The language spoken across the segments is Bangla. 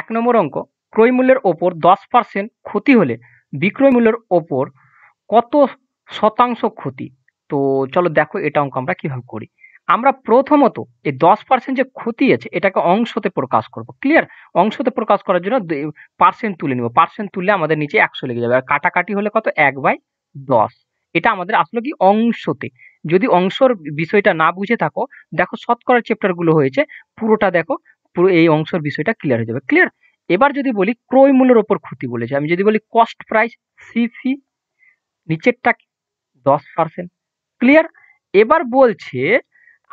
এক নম্বর অঙ্ক ক্রয় মূল্যের ওপর দশ পার্সেন্ট ক্ষতি হলে বিক্রয় মূল্যের ওপর কত শতাংশ ক্ষতি তো চলো দেখো এটা অঙ্ক আমরা কীভাবে করি আমরা প্রথমত এই দশ পার্সেন্ট যে ক্ষতি আছে এটাকে অংশতে প্রকাশ করব ক্লিয়ার অংশতে প্রকাশ করার জন্য পার্সেন্ট তুলে নেব পার্সেন্ট তুললে আমাদের নিচে একশো লেগে যাবে আর কাটাকাটি হলে কত এক বাই দশ এটা আমাদের আসলে কি অংশতে যদি অংশর বিষয়টা না বুঝে থাকো দেখো শতকরা চ্যাপ্টারগুলো হয়েছে পুরোটা দেখো পুরো এই অংশের বিষয়টা ক্লিয়ার হয়ে যাবে ক্লিয়ার এবার যদি বলি ক্রয় মূল্যের ওপর ক্ষতি বলেছে আমি যদি বলি কস্ট প্রাইস সিসি নিচেরটা দশ পার্সেন্ট ক্লিয়ার এবার বলছে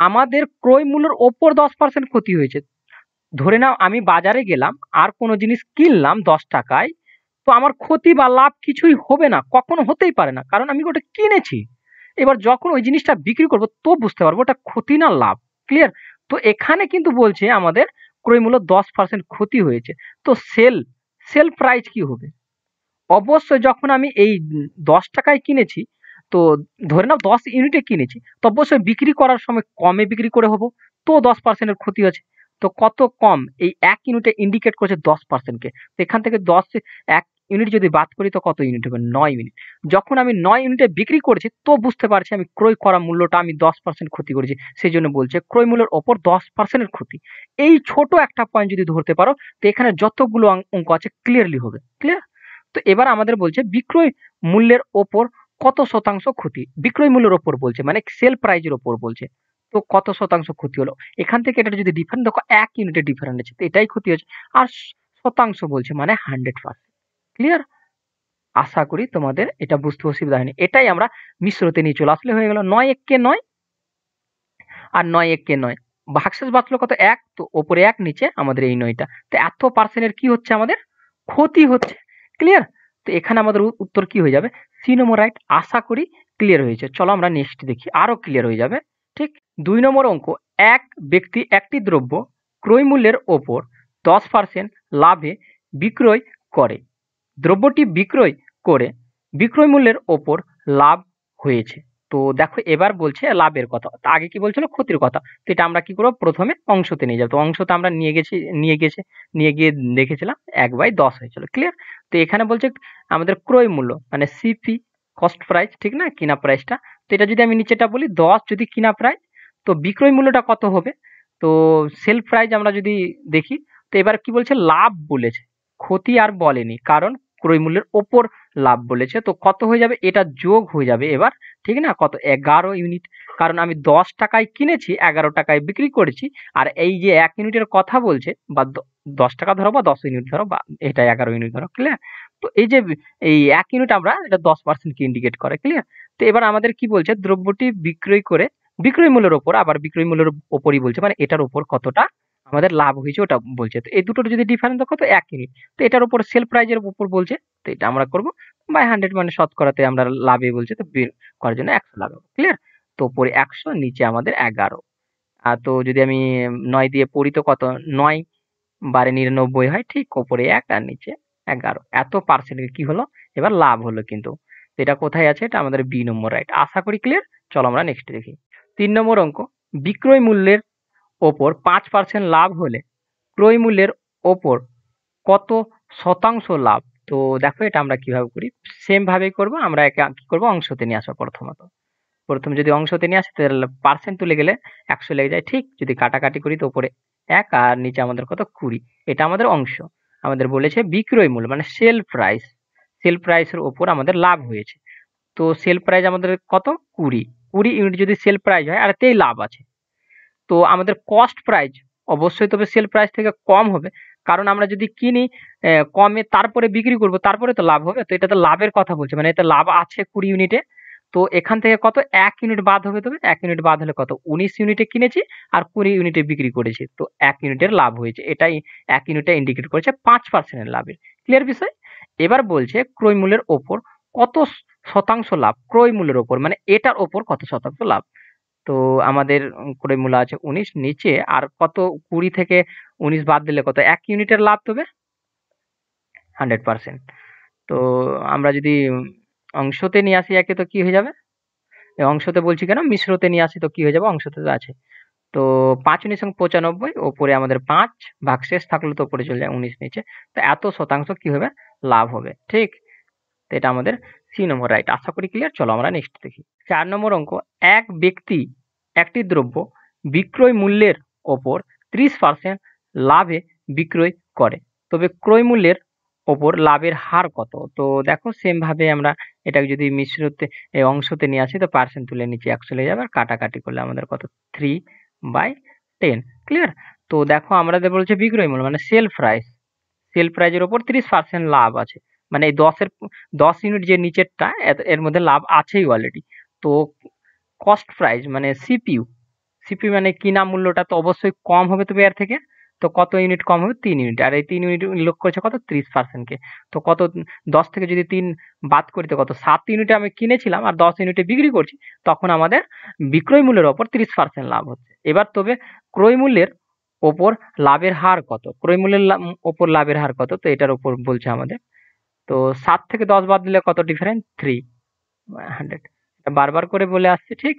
আমাদের ক্রয় মূল্যের ওপর দশ পার্সেন্ট ক্ষতি হয়েছে ধরে নাও আমি বাজারে গেলাম আর কোনো জিনিস কিনলাম দশ টাকায় তো আমার ক্ষতি বা লাভ কিছুই হবে না কখনো হতেই পারে না কারণ আমি ওটা কিনেছি এবার যখন ওই জিনিসটা বিক্রি করব তো বুঝতে পারবো ওটা ক্ষতি না লাভ ক্লিয়ার তো এখানে কিন্তু বলছে আমাদের ক্রয়মূল্য দশ পার্সেন্ট ক্ষতি হয়েছে তো সেল সেল প্রাইস কি হবে অবশ্যই যখন আমি এই দশ টাকায় কিনেছি তো ধরে নাও দশ ইউনিটে কিনেছি তো অবশ্যই বিক্রি করার সময় কমে বিক্রি করে হবো তো দশ পার্সেন্টের ক্ষতি হচ্ছে তো কত কম এই এক ইউনিটে ইন্ডিকেট করছে দশ পার্সেন্টকে এখান থেকে দশ এক ইউনিট যদি বাদ করি তো কত ইউনিট হবে নয় ইউনিট যখন আমি নয় ইউনিটে বিক্রি করছি তো বুঝতে পারছি আমি ক্রয় করা মূল্যটা আমি দশ পার্সেন্ট ক্ষতি করেছি সেই জন্য বলছে ক্রয় মূল্যের ওপর দশ পার্সেন্টের ক্ষতি এই ছোট একটা পয়েন্ট যদি ধরতে পারো তো এখানে যতগুলো অঙ্ক আছে ক্লিয়ারলি হবে ক্লিয়ার তো এবার আমাদের বলছে বিক্রয় মূল্যের ওপর কত শতাংশ ক্ষতি বিক্রয় মূল্যের ওপর বলছে মানে সেল প্রাইজের ওপর বলছে তো কত শতাংশ ক্ষতি হলো এখান থেকে এটা যদি ডিফারেন্ট দেখো এক ইউনিটের ডিফারেন্ট আছে তো এটাই ক্ষতি হচ্ছে আর শতাংশ বলছে মানে হান্ড্রেড পার্সেন্ট ক্লিয়ার আশা করি তোমাদের এটা বুঝতে অসুবিধা হয়নি এটাই আমরা মিশ্রতে নিয়ে চলে আসলে হয়ে গেল নয় এককে নয় আর নয় এককে নয় ভাগশেষ বাঁচলো কত এক তো ওপরে এক নিচে আমাদের এই নয়টা তো এত পার্সেন্টের কি হচ্ছে আমাদের ক্ষতি হচ্ছে ক্লিয়ার তো এখানে আমাদের উত্তর কি হয়ে যাবে সি নম্বর রাইট আশা করি ক্লিয়ার হয়েছে চলো আমরা নেক্সট দেখি আরও ক্লিয়ার হয়ে যাবে ঠিক দুই নম্বর অঙ্ক এক ব্যক্তি একটি দ্রব্য ক্রয় মূল্যের ওপর দশ পার্সেন্ট লাভে বিক্রয় করে দ্রব্যটি বিক্রয় করে বিক্রয় মূল্যের ওপর লাভ হয়েছে তো দেখো এবার বলছে লাভের কথা আগে কি বলছিল ক্ষতির কথা তো এটা আমরা কি করবো প্রথমে অংশতে নিয়ে যাবো তো অংশতে আমরা নিয়ে গেছি নিয়ে গেছে নিয়ে গিয়ে দেখেছিলাম এক বাই দশ হয়েছিল ক্লিয়ার তো এখানে বলছে আমাদের ক্রয় মূল্য মানে সিপি কস্ট প্রাইস ঠিক না কিনা প্রাইসটা তো এটা যদি আমি নিচেটা বলি দশ যদি কিনা প্রাইস তো বিক্রয় মূল্যটা কত হবে তো সেল প্রাইস আমরা যদি দেখি তো এবার কি বলছে লাভ বলেছে ক্ষতি আর বলেনি কারণ ক্রয়মূল্যের ওপর লাভ বলেছে তো কত হয়ে যাবে এটা যোগ হয়ে যাবে এবার ঠিক না কত এগারো ইউনিট কারণ আমি দশ টাকায় কিনেছি এগারো টাকায় বিক্রি করেছি আর এই যে এক ইউনিটের কথা বলছে বা দশ টাকা ধরো বা দশ ইউনিট ধরো বা এটা এগারো ইউনিট ধরো ক্লিয়ার তো এই যে এই এক ইউনিট আমরা এটা দশ পার্সেন্টকে ইন্ডিকেট করে ক্লিয়ার তো এবার আমাদের কি বলছে দ্রব্যটি বিক্রয় করে বিক্রয় মূল্যের ওপর আবার বিক্রয় মূল্যের ওপরই বলছে মানে এটার ওপর কতটা আমাদের লাভ হয়েছে ওটা বলছে তো এই দুটোর যদি ডিফারেন্স দেখো তো এক ইউনিট তো এটার উপর সেল প্রাইজের উপর বলছে তো এটা আমরা করবো বাই হান্ড্রেড মানে শতকরাতে আমরা লাভে বলছে তো বিল করার জন্য একশো লাগাবো ক্লিয়ার তো ওপরে একশো নিচে আমাদের এগারো আর তো যদি আমি নয় দিয়ে পড়ি তো কত নয় বারে নিরানব্বই হয় ঠিক ওপরে এক আর নিচে এগারো এত পার্সেন্ট কি হলো এবার লাভ হলো কিন্তু এটা কোথায় আছে এটা আমাদের বি নম্বর রাইট আশা করি ক্লিয়ার চলো আমরা নেক্সট দেখি তিন নম্বর অঙ্ক বিক্রয় মূল্যের ওপর পাঁচ পার্সেন্ট লাভ হলে ক্রয়মূল্যের ওপর কত শতাংশ লাভ তো দেখো এটা আমরা কিভাবে করি সেমভাবেই করবো আমরা একে কী করবো অংশতে নিয়ে আসবো প্রথমত প্রথম যদি অংশতে নিয়ে আসি তাহলে পার্সেন্ট তুলে গেলে একশো লেগে যায় ঠিক যদি কাটাকাটি করি তো ওপরে এক আর নিচে আমাদের কত কুড়ি এটা আমাদের অংশ আমাদের বলেছে বিক্রয় মূল্য মানে সেল প্রাইস সেল প্রাইসের ওপর আমাদের লাভ হয়েছে তো সেল প্রাইস আমাদের কত কুড়ি কুড়ি ইউনিট যদি সেল প্রাইস হয় আর এতেই লাভ আছে তো আমাদের কস্ট প্রাইস অবশ্যই তবে সেল প্রাইস থেকে কম হবে কারণ আমরা যদি কিনি কমে তারপরে বিক্রি করব তারপরে তো লাভ হবে তো এটা তো লাভের কথা বলছে মানে এটা লাভ আছে কুড়ি ইউনিটে তো এখান থেকে কত এক ইউনিট বাদ হবে তবে এক ইউনিট বাদ হলে কত উনিশ ইউনিটে কিনেছি আর কুড়ি ইউনিটে বিক্রি করেছি তো এক ইউনিটের লাভ হয়েছে এটাই এক ইউনিটে ইন্ডিকেট করেছে পাঁচ পার্সেন্টের লাভের ক্লিয়ার বিষয় এবার বলছে ক্রয় মূল্যের ওপর কত শতাংশ লাভ ক্রয় মূল্যের ওপর মানে এটার ওপর কত শতাংশ লাভ তো আমাদের করে মূলা আছে উনিশ নিচে আর কত কুড়ি থেকে উনিশ বাদ দিলে কত এক ইউনিটের লাভ তবে হান্ড্রেড পারসেন্ট তো আমরা যদি অংশতে নিয়ে আসি একে তো কি হয়ে যাবে অংশতে বলছি কেন মিশ্রতে নিয়ে আসি তো কি হয়ে যাবে অংশতে তো আছে তো পাঁচ উনিশ সঙ্গে পঁচানব্বই ওপরে আমাদের পাঁচ ভাগ শেষ থাকলে তো ওপরে চলে যায় উনিশ নিচে তো এত শতাংশ কি হবে লাভ হবে ঠিক তো এটা আমাদের সি নম্বর রাইট আশা করি ক্লিয়ার চলো আমরা নেক্সট দেখি চার নম্বর অঙ্ক এক ব্যক্তি একটি দ্রব্য বিক্রয় মূল্যের ওপর ত্রিশ পার্সেন্ট লাভে বিক্রয় করে তবে ক্রয় মূল্যের ওপর লাভের হার কত তো দেখো সেমভাবে আমরা এটাকে যদি মিশ্রতে এই অংশতে নিয়ে আসি তো পার্সেন্ট তুলে নিচে একশো লেগে যাবে আর কাটাকাটি করলে আমাদের কত থ্রি বাই টেন ক্লিয়ার তো দেখো আমরা বলছে বিক্রয় মূল্য মানে সেল প্রাইস সেল প্রাইজের ওপর ত্রিশ পার্সেন্ট লাভ আছে মানে এই দশের দশ ইউনিট যে নিচেরটা এর মধ্যে লাভ আছেই অলরেডি তো কস্ট প্রাইস মানে সিপিইউ সিপিউ মানে কিনা মূল্যটা তো অবশ্যই কম হবে তো এর থেকে তো কত ইউনিট কম হবে তিন ইউনিট আর এই তিন ইউনিট লোক করেছে কত তিরিশ পার্সেন্টকে তো কত দশ থেকে যদি তিন বাদ করি তো কত সাত ইউনিটে আমি কিনেছিলাম আর দশ ইউনিটে বিক্রি করছি তখন আমাদের বিক্রয় মূল্যের ওপর তিরিশ পার্সেন্ট লাভ হচ্ছে এবার তবে ক্রয় মূল্যের ওপর লাভের হার কত ক্রয় মূল্যের ওপর লাভের হার কত তো এটার ওপর বলছে আমাদের তো সাত থেকে দশ বাদ দিলে কত ডিফারেন্স থ্রি হান্ড্রেড বারবার করে বলে আসছে ঠিক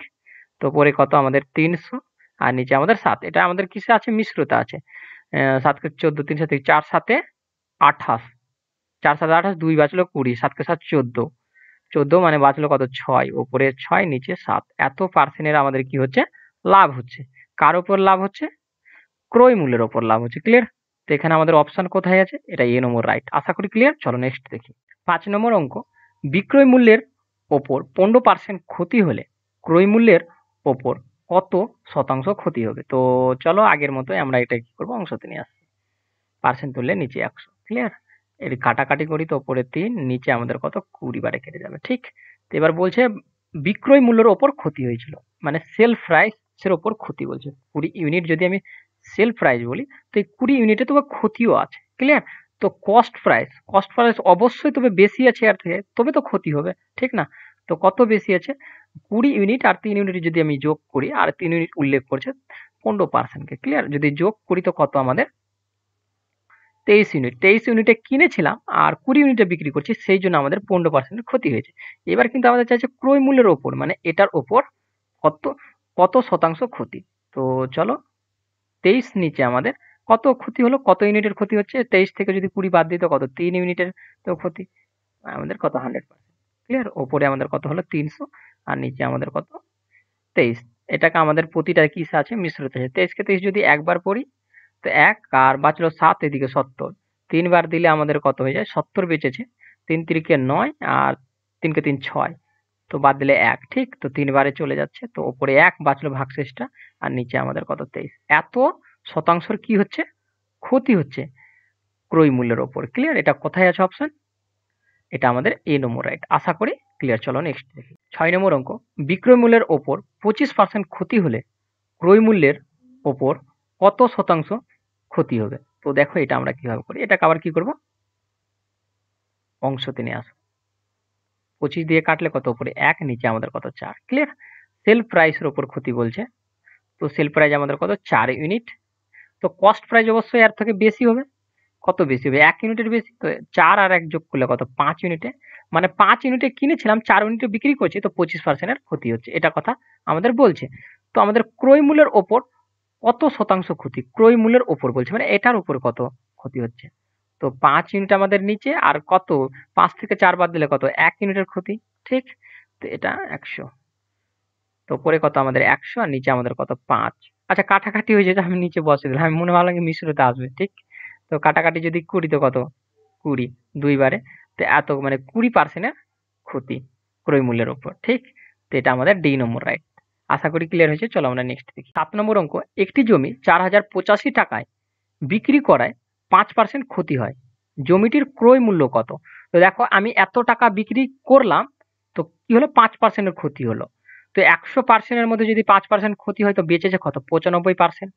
তো পরে কত আমাদের তিনশো আর নিচে আমাদের সাত এটা আমাদের কিসে আছে মিশ্রতা আছে সাতকে চোদ্দ তিনশো থেকে চার সাতে আঠাশ চার সাথে আঠাশ দুই বাঁচলো কুড়ি সাতকে সাত চোদ্দ চোদ্দ মানে বাঁচলো কত ছয় ওপরে ছয় নিচে সাত এত পার্সেন্টের আমাদের কি হচ্ছে লাভ হচ্ছে কার ওপর লাভ হচ্ছে ক্রয় মূল্যের ওপর লাভ হচ্ছে ক্লিয়ার তো এখানে আমাদের অপশান কোথায় আছে এটা এ নম্বর রাইট আশা করি ক্লিয়ার চলো নেক্সট দেখি পাঁচ নম্বর অঙ্ক বিক্রয় মূল্যের ওপর পনেরো পার্সেন্ট ক্ষতি হলে ক্রয়মূল্যের ওপর কত শতাংশ ক্ষতি হবে তো চলো আগের মতোই আমরা এটা কী করবো অংশতে নিয়ে আসছি পার্সেন্ট তুললে নিচে একশো ক্লিয়ার এর কাটাকাটি করি তো ওপরে তিন নিচে আমাদের কত কুড়ি বারে কেটে যাবে ঠিক তো এবার বলছে বিক্রয় মূল্যের ওপর ক্ষতি হয়েছিল মানে সেল প্রাইসের ওপর ক্ষতি বলছে কুড়ি ইউনিট যদি আমি সেল প্রাইস বলি তো এই কুড়ি ইউনিটে তোমার ক্ষতিও আছে ক্লিয়ার তো কস্ট প্রাইস কস্ট প্রাইস অবশ্যই তবে বেশি আছে এর থেকে তবে তো ক্ষতি হবে ঠিক না তো কত বেশি আছে কুড়ি ইউনিট আর তিন ইউনিট যদি আমি যোগ করি আর তিন ইউনিট উল্লেখ করছে পনেরো পার্সেন্টকে ক্লিয়ার যদি যোগ করি তো কত আমাদের তেইশ ইউনিট তেইশ ইউনিটে কিনেছিলাম আর কুড়ি ইউনিটে বিক্রি করছি সেই জন্য আমাদের পনেরো পার্সেন্টের ক্ষতি হয়েছে এবার কিন্তু আমাদের চাইছে ক্রয় মূল্যের ওপর মানে এটার ওপর কত কত শতাংশ ক্ষতি তো চলো তেইশ নিচে আমাদের কত ক্ষতি হলো কত ইউনিটের ক্ষতি হচ্ছে তেইশ থেকে যদি কুড়ি বাদ দিত কত তিন ইউনিটের তো ক্ষতি আমাদের কত হান্ড্রেড পার্সেন্ট ক্লিয়ার ওপরে আমাদের কত হলো তিনশো আর নিচে আমাদের কত তেইশ এটাকে আমাদের প্রতিটা কিস আছে মিশ্রিত আছে তেইশকে তেইশ যদি একবার পড়ি তো এক আর বাঁচলো সাত এদিকে সত্তর তিনবার দিলে আমাদের কত হয়ে যায় সত্তর বেঁচেছে তিন তিরিকে নয় আর তিনকে তিন ছয় তো বাদ দিলে এক ঠিক তো তিনবারে চলে যাচ্ছে তো ওপরে এক বাঁচলো ভাগশেষটা আর নিচে আমাদের কত তেইশ এত শতাংশর কি হচ্ছে ক্ষতি হচ্ছে ক্রয় মূল্যের ওপর ক্লিয়ার এটা কোথায় আছে অপশন এটা আমাদের এ নম্বর রাইট আশা করি ক্লিয়ার চলো নেক্সট দেখি ছয় নম্বর অঙ্ক বিক্রয় মূল্যের ওপর পঁচিশ পার্সেন্ট ক্ষতি হলে ক্রয় মূল্যের ওপর কত শতাংশ ক্ষতি হবে তো দেখো এটা আমরা কীভাবে করি এটাকে আবার কি করব অংশ তিনি আসো পঁচিশ দিয়ে কাটলে কত উপরে এক নিচে আমাদের কত চার ক্লিয়ার সেল প্রাইসের ওপর ক্ষতি বলছে তো সেল প্রাইস আমাদের কত চার ইউনিট তো কস্ট প্রাইস অবশ্যই এর থেকে বেশি হবে কত বেশি হবে এক ইউনিটের বেশি তো চার আর এক যোগ করলে কত পাঁচ ইউনিটে মানে পাঁচ ইউনিটে কিনেছিলাম চার ইউনিটে বিক্রি করছি তো পঁচিশ পার্সেন্টের ক্ষতি হচ্ছে এটা কথা আমাদের বলছে তো আমাদের ক্রয় মূল্যের ওপর কত শতাংশ ক্ষতি ক্রয় মূল্যের ওপর বলছে মানে এটার উপর কত ক্ষতি হচ্ছে তো পাঁচ ইউনিট আমাদের নিচে আর কত পাঁচ থেকে চার বাদ দিলে কত এক ইউনিটের ক্ষতি ঠিক তো এটা একশো তো পরে কত আমাদের একশো আর নিচে আমাদের কত পাঁচ আচ্ছা কাটাকাটি হয়ে যেটা আমি নিচে বসে দিলাম আমি মনে ভাবলাম মিশ্রতে আসবে ঠিক তো কাটাকাটি যদি কুড়ি তো কত কুড়ি দুইবারে তো এত মানে কুড়ি পার্সেন্টের ক্ষতি ক্রয় মূল্যের ওপর ঠিক তো এটা আমাদের ডি নম্বর রাইট আশা করি ক্লিয়ার হয়েছে চলো আমরা নেক্সট দেখি সাত নম্বর অঙ্ক একটি জমি চার হাজার পঁচাশি টাকায় বিক্রি করায় পাঁচ পার্সেন্ট ক্ষতি হয় জমিটির ক্রয় মূল্য কত তো দেখো আমি এত টাকা বিক্রি করলাম তো কি হলো পাঁচ পার্সেন্টের ক্ষতি হলো তো একশো পার্সেন্টের মধ্যে যদি পাঁচ পার্সেন্ট ক্ষতি হয় তো বেঁচেছে কত পঁচানব্বই পার্সেন্ট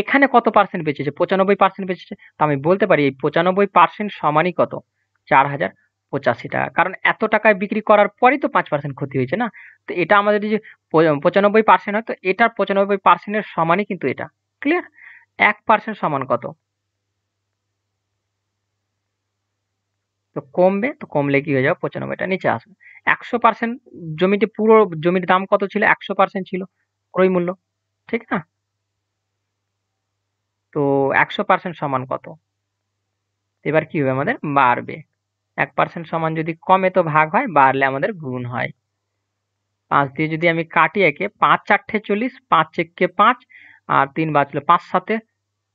এখানে কত পার্সেন্ট বেঁচেছে পঁচানব্বই পার্সেন্ট বেঁচেছে তো আমি বলতে পারি এই পঁচানব্বই পার্সেন্ট সমানই কত চার হাজার পঁচাশি টাকা কারণ এত টাকায় বিক্রি করার পরই তো পাঁচ পার্সেন্ট ক্ষতি হয়েছে না তো এটা আমাদের যে পঁচানব্বই পার্সেন্ট হয় তো এটার পঁচানব্বই পার্সেন্টের সমানই কিন্তু এটা ক্লিয়ার এক পার্সেন্ট সমান কত তো কমবে তো কমলে কি হয়ে যাবে পঁচানব্বইটা নিচে আসবে একশো পার্সেন্ট জমিটি পুরো জমির দাম কত ছিল একশো পার্সেন্ট ছিল ক্রয় মূল্য ঠিক না তো একশো পার্সেন্ট সমান কত এবার কি হবে আমাদের বাড়বে এক পার্সেন্ট সমান যদি কমে তো ভাগ হয় বাড়লে আমাদের গুণ হয় পাঁচ দিয়ে যদি আমি কাটি একে পাঁচ চারটে চল্লিশ পাঁচ চেককে পাঁচ আর তিন বাঁচলো পাঁচ সাথে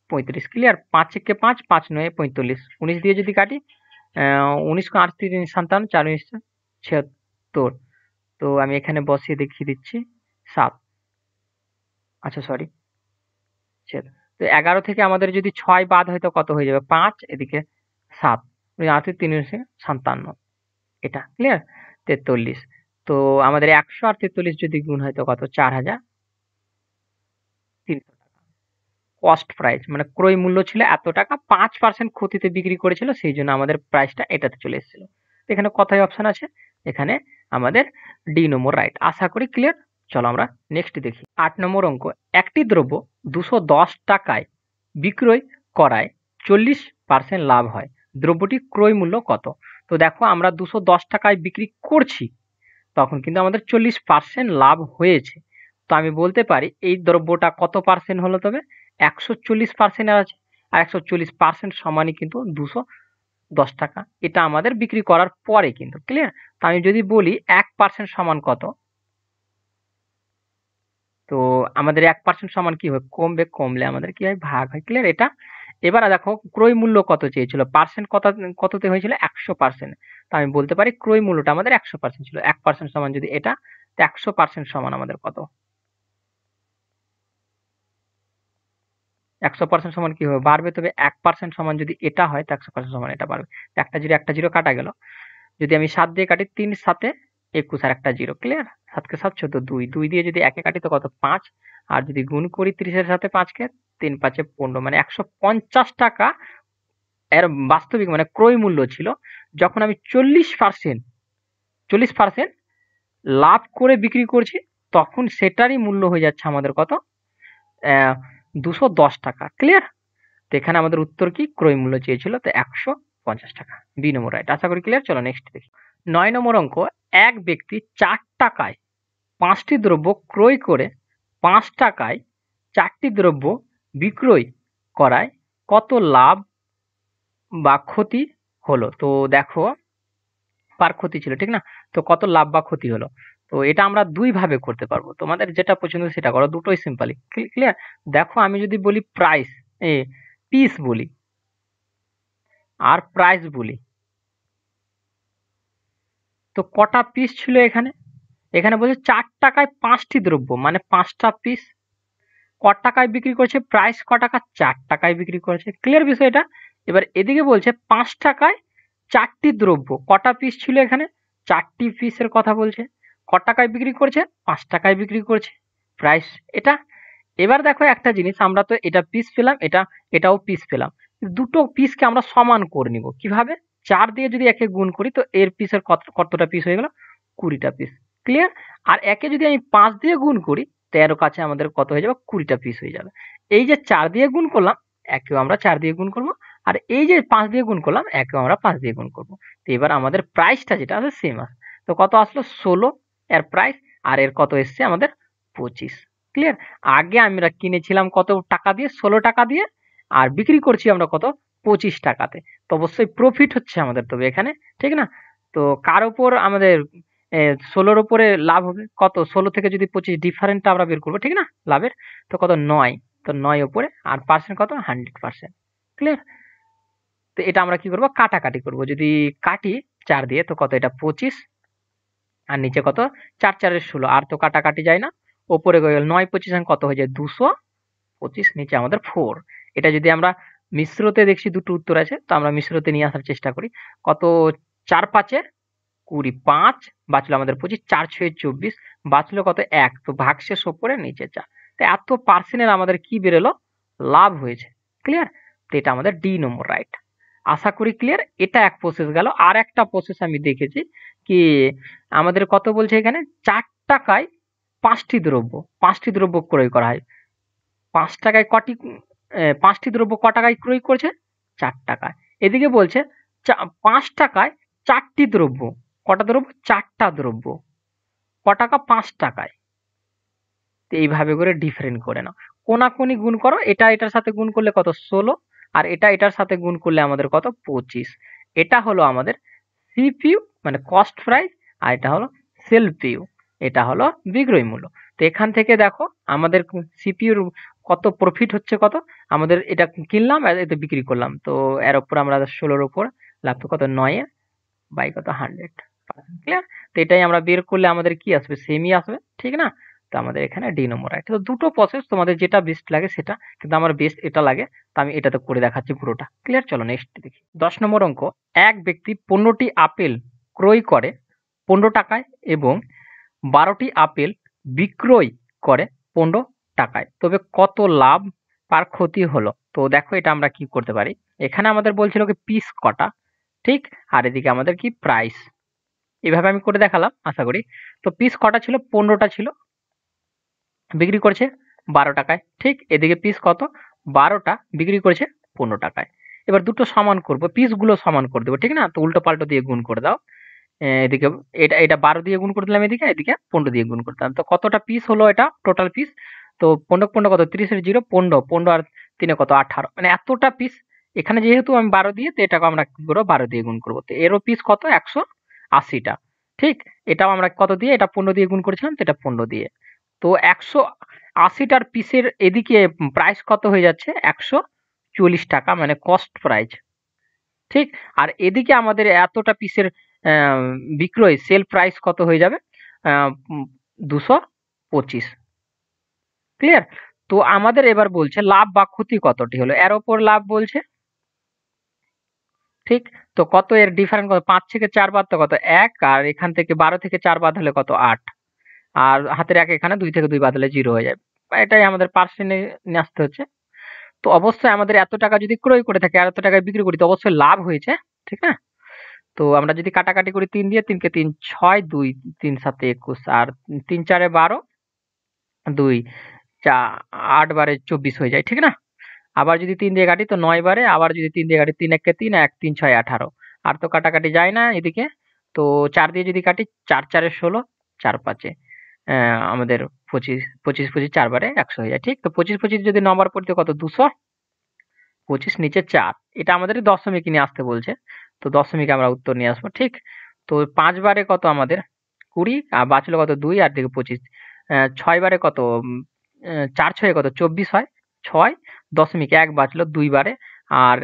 পঁয়ত্রিশ ক্লিয়ার পাঁচ একে পাঁচ পাঁচ নয় পঁয়তাল্লিশ উনিশ দিয়ে যদি কাটি উনিশশো আটত্রিশ সন্তান চার উনিশশো ছিয়াত্তর তো আমি এখানে বসিয়ে দেখিয়ে দিচ্ছি সাত আচ্ছা সরি তো এগারো থেকে আমাদের যদি ছয় বাদ হয় তো কত হয়ে যাবে পাঁচ এদিকে সাত আটত্রিশ তিন উনিশে সাতান্ন এটা ক্লিয়ার তেতাল্লিশ তো আমাদের একশো আর তেতাল্লিশ যদি গুণ হয় তো কত চার হাজার তিনশো কস্ট প্রাইস মানে ক্রয় মূল্য ছিল এত টাকা পাঁচ পার্সেন্ট ক্ষতিতে বিক্রি করেছিল সেই জন্য আমাদের প্রাইসটা এটাতে চলে এসেছিল এখানে কথায় অপশন আছে এখানে আমাদের ডি নম্বর রাইট আশা করি ক্লিয়ার চলো আমরা নেক্সট দেখি আট নম্বর অঙ্ক একটি দ্রব্য দুশো দশ টাকায় বিক্রয় করায় চল্লিশ পার্সেন্ট লাভ হয় দ্রব্যটি ক্রয় মূল্য কত তো দেখো আমরা দুশো দশ টাকায় বিক্রি করছি তখন কিন্তু আমাদের চল্লিশ পার্সেন্ট লাভ হয়েছে তো আমি বলতে পারি এই দ্রব্যটা কত পার্সেন্ট হলো তবে একশো চল্লিশ পার্সেন্টের আছে আর একশো চল্লিশ পার্সেন্ট সমানই কিন্তু দুশো দশ টাকা এটা আমাদের বিক্রি করার পরে কিন্তু ক্লিয়ার তো আমি যদি বলি এক পার্সেন্ট সমান কত তো আমাদের এক পার্সেন্ট সমান কি হয় কমবে কমলে আমাদের কি হয় ভাগ হয় ক্লিয়ার এটা এবার দেখো ক্রয় মূল্য কত চেয়েছিল পার্সেন্ট কত কততে হয়েছিল একশো পার্সেন্ট তো আমি বলতে পারি ক্রয় মূল্যটা আমাদের একশো পার্সেন্ট ছিল এক পার্সেন্ট সমান যদি এটা একশো পার্সেন্ট সমান আমাদের কত একশো পার্সেন্ট সমান কি হবে বাড়বে তবে এক পার্সেন্ট সমান যদি এটা হয় তো একশো পার্সেন্ট সমান এটা বাড়বে একটা জিরো একটা জিরো কাটা গেল যদি আমি সাত দিয়ে কাটি তিন সাথে একুশ আর একটা জিরো ক্লিয়ার সাতকে সাত চোদ্দ দুই দুই দিয়ে যদি একে কাটি তো কত পাঁচ আর যদি গুণ করি ত্রিশের সাথে পাঁচকে তিন পাঁচে পনেরো মানে একশো পঞ্চাশ টাকা এর বাস্তবিক মানে ক্রয় মূল্য ছিল যখন আমি চল্লিশ পার্সেন্ট চল্লিশ পার্সেন্ট লাভ করে বিক্রি করছি তখন সেটারই মূল্য হয়ে যাচ্ছে আমাদের কত আহ দুশো দশ টাকা ক্লিয়ার তো এখানে আমাদের উত্তর কি ক্রয় মূল্য চেয়েছিল তো একশো পঞ্চাশ টাকা দুই নম্বর রাইট আশা করি ক্লিয়ার চলো নেক্সট দেখি নয় নম্বর অঙ্ক এক ব্যক্তি চার টাকায় পাঁচটি দ্রব্য ক্রয় করে পাঁচ টাকায় চারটি দ্রব্য বিক্রয় করায় কত লাভ বা ক্ষতি হলো তো দেখো পার ক্ষতি ছিল ঠিক না তো কত লাভ বা ক্ষতি হলো তো এটা আমরা দুইভাবে করতে পারবো তোমাদের যেটা পছন্দ সেটা করো দুটোই সিম্পলি ক্লিয়ার দেখো আমি যদি বলি প্রাইস এ পিস বলি আর প্রাইস বলি তো কটা পিস ছিল এখানে এখানে বলছে চার টাকায় পাঁচটি দ্রব্য মানে পাঁচটা পিস ক টাকায় বিক্রি করছে প্রাইস ক টাকা চার টাকায় বিক্রি করেছে ক্লিয়ার বিষয়টা এবার এদিকে বলছে পাঁচ টাকায় চারটি দ্রব্য কটা পিস ছিল এখানে চারটি পিসের কথা বলছে ক টাকায় বিক্রি করছে পাঁচ টাকায় বিক্রি করছে প্রাইস এটা এবার দেখো একটা জিনিস আমরা তো এটা পিস পেলাম এটা এটাও পিস পেলাম দুটো পিসকে আমরা সমান করে নিব কিভাবে চার দিয়ে যদি একে গুণ করি তো এর পিসের কত কতটা পিস হয়ে গেল কুড়িটা পিস ক্লিয়ার আর একে যদি আমি পাঁচ দিয়ে গুণ করি তেরো কাছে আমাদের কত হয়ে যাবে কুড়িটা পিস হয়ে যাবে এই যে চার দিয়ে গুণ করলাম একেও আমরা চার দিয়ে গুণ করব আর এই যে পাঁচ দিয়ে গুণ করলাম একেও আমরা পাঁচ দিয়ে গুণ করব তো এবার আমাদের প্রাইসটা যেটা আছে সেম আছে তো কত আসলো ষোলো এর প্রাইস আর এর কত এসছে আমাদের পঁচিশ ক্লিয়ার আগে আমরা কিনেছিলাম কত টাকা দিয়ে ষোলো টাকা দিয়ে আর বিক্রি করছি আমরা কত পঁচিশ টাকাতে তো অবশ্যই প্রফিট হচ্ছে আমাদের তবে এখানে ঠিক না তো কার ওপর আমাদের ষোলোর ওপরে লাভ হবে কত ষোলো থেকে যদি পঁচিশ ডিফারেন্টটা আমরা বের করবো ঠিক না লাভের তো কত নয় তো নয় ওপরে আর পার্সেন্ট কত হান্ড্রেড পার্সেন্ট ক্লিয়ার তো এটা আমরা কি করবো কাটাকাটি করবো যদি কাটি চার দিয়ে তো কত এটা পঁচিশ আর নিচে কত চার চারের ষোলো আর তো কাটাকাটি যায় না ওপরে গেল নয় পঁচিশ কত হয়ে যায় দুশো পঁচিশ নিচে আমাদের ফোর এটা যদি আমরা মিশ্রতে দেখছি দুটো উত্তর আছে তো আমরা মিশ্রতে নিয়ে আসার চেষ্টা করি কত চার পাঁচে কুড়ি পাঁচ বাঁচলো আমাদের পঁচিশ চার ছয় চব্বিশ বাঁচলো কত এক তো ভাগ শেষ ওপরে নিচে চা তো এত পার্সেন্টের আমাদের কি বেরোলো লাভ হয়েছে ক্লিয়ার তো এটা আমাদের ডি নম্বর রাইট আশা করি ক্লিয়ার এটা এক প্রসেস গেল আর একটা প্রসেস আমি দেখেছি কি আমাদের কত বলছে এখানে চার টাকায় পাঁচটি দ্রব্য পাঁচটি দ্রব্য ক্রয় করা হয় পাঁচ টাকায় কটি পাঁচটি দ্রব্য ক টাকায় ক্রয় করছে চার টাকায় এদিকে বলছে পাঁচ টাকায় চারটি দ্রব্য কটা দ্রব্য চারটা দ্রব্য ক টাকা পাঁচ টাকায় তো এইভাবে করে ডিফারেন্ট করে নাও কোনাকুনি গুণ করো এটা এটার সাথে গুণ করলে কত ষোলো আর এটা এটার সাথে গুণ করলে আমাদের কত পঁচিশ এটা হলো আমাদের সিপিইউ মানে কস্ট প্রাইস আর এটা হলো সেলপিউ এটা হলো বিক্রয় মূল্য তো এখান থেকে দেখো আমাদের সিপিউর কত প্রফিট হচ্ছে কত আমাদের এটা কিনলাম আর এটা বিক্রি করলাম তো এর উপর আমরা ষোলোর ওপর লাভ কত নয়ে বাই কত হান্ড্রেড ক্লিয়ার তো এটাই আমরা বের করলে আমাদের কি আসবে সেমি আসবে ঠিক না তো আমাদের এখানে ডি নম্বর আছে তো দুটো প্রসেস তোমাদের যেটা বেস্ট লাগে সেটা কিন্তু আমার বেস্ট এটা লাগে তো আমি এটাতে করে দেখাচ্ছি পুরোটা ক্লিয়ার চলো নেক্সট দেখি দশ নম্বর অঙ্ক এক ব্যক্তি পনেরোটি আপেল ক্রয় করে পনেরো টাকায় এবং বারোটি আপেল বিক্রয় করে পনেরো টাকায় তবে কত লাভ পার ক্ষতি হলো তো দেখো এটা আমরা কি করতে পারি এখানে আমাদের বলছিল কি পিস কটা ঠিক আর এদিকে আমাদের কি প্রাইস এভাবে আমি করে দেখালাম আশা করি তো পিস কটা ছিল পনেরোটা ছিল বিক্রি করছে বারো টাকায় ঠিক এদিকে পিস কত বারোটা বিক্রি করেছে পনেরো টাকায় এবার দুটো সমান করব পিসগুলো সমান করে দেবো ঠিক না তো উল্টো পাল্টো দিয়ে গুণ করে দাও এদিকে এটা এটা বারো দিয়ে গুণ করে দিলাম এদিকে এদিকে পনেরো দিয়ে গুণ করতাম তো কতটা পিস হলো এটা টোটাল পিস তো পনেরো পনেরো কত তিরিশের জিরো পনেরো পনেরো আর তিনে কত আঠারো মানে এতটা পিস এখানে যেহেতু আমি বারো দিয়ে তো এটাকে আমরা কী করবো বারো দিয়ে গুণ করবো তো এরও পিস কত একশো আশিটা ঠিক এটাও আমরা কত দিয়ে এটা পনেরো দিয়ে গুণ করেছিলাম তো এটা পনেরো দিয়ে তো একশো আশিটার পিসের এদিকে প্রাইস কত হয়ে যাচ্ছে একশো চল্লিশ টাকা মানে কস্ট প্রাইস ঠিক আর এদিকে আমাদের এতটা পিসের বিক্রয় সেল প্রাইস কত হয়ে যাবে দুশো পঁচিশ ক্লিয়ার তো আমাদের এবার বলছে লাভ বা ক্ষতি কতটি হলো এর ওপর লাভ বলছে ঠিক তো কত এর ডিফারেন্ট কত পাঁচ থেকে চার বাদ তো কত এক আর এখান থেকে বারো থেকে চার বাদ হলে কত আট আর হাতের এক এখানে দুই থেকে দুই বাদলে জিরো হয়ে যাবে বা এটাই আমাদের পার্সেন্টে নিয়ে আসতে হচ্ছে তো অবশ্যই আমাদের এত টাকা যদি ক্রয় করে থাকে আর এত টাকায় বিক্রি করি তো অবশ্যই লাভ হয়েছে ঠিক না তো আমরা যদি কাটাকাটি করি তিন দিয়ে তিনকে তিন ছয় দুই তিন সাতে একুশ আর তিন চারে বারো দুই চা আট বারে চব্বিশ হয়ে যায় ঠিক না আবার যদি তিন দিয়ে কাটি তো নয় বারে আবার যদি তিন দিয়ে কাটি তিন এককে তিন এক তিন ছয় আঠারো আর তো কাটাকাটি যায় না এদিকে তো চার দিয়ে যদি কাটি চার চারে ষোলো চার পাঁচে আমাদের পঁচিশ পঁচিশ পঁচিশ চারবারে একশো হয়ে যায় ঠিক তো পঁচিশ পঁচিশ যদি নম্বর পড়তে কত দুশো পঁচিশ নিচে চার এটা আমাদের দশমিক নিয়ে আসতে বলছে তো দশমিকে আমরা উত্তর নিয়ে আসবো ঠিক তো পাঁচবারে কত আমাদের কুড়ি আর বাঁচলো কত দুই আর দিকে পঁচিশ ছয়বারে কত চার ছয় কত চব্বিশ হয় ছয় দশমিক এক বাঁচলো দুইবারে আর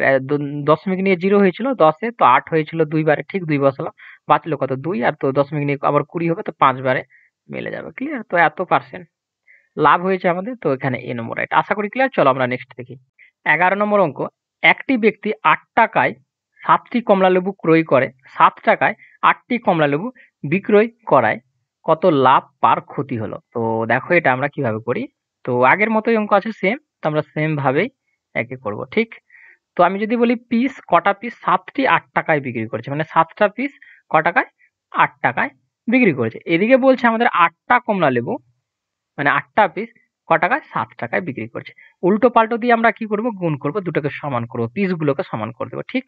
দশমিক নিয়ে জিরো হয়েছিল দশে তো আট হয়েছিল দুইবারে ঠিক দুই বসলো বাঁচলো কত দুই আর তো দশমিক নিয়ে আবার কুড়ি হবে তো পাঁচবারে মিলে যাবে ক্লিয়ার তো এত পার্সেন্ট লাভ হয়েছে আমাদের তো এখানে এ নম্বর রাইট আশা করি ক্লিয়ার চলো আমরা নেক্সট দেখি এগারো নম্বর অঙ্ক একটি ব্যক্তি আট টাকায় সাতটি কমলালেবু ক্রয় করে সাত টাকায় আটটি কমলালেবু বিক্রয় করায় কত লাভ পার ক্ষতি হলো তো দেখো এটা আমরা কিভাবে করি তো আগের মতোই অঙ্ক আছে সেম তো আমরা সেমভাবেই একে করব ঠিক তো আমি যদি বলি পিস কটা পিস সাতটি আট টাকায় বিক্রি করেছে মানে সাতটা পিস ক টাকায় আট টাকায় বিক্রি করেছে এদিকে বলছে আমাদের আটটা কমলা লেবু মানে আটটা পিস ক টাকায় সাত টাকায় বিক্রি করছে উল্টো পাল্টো দিয়ে আমরা কি করবো গুণ করবো দুটোকে সমান করবো পিসগুলোকে সমান করে দেবো ঠিক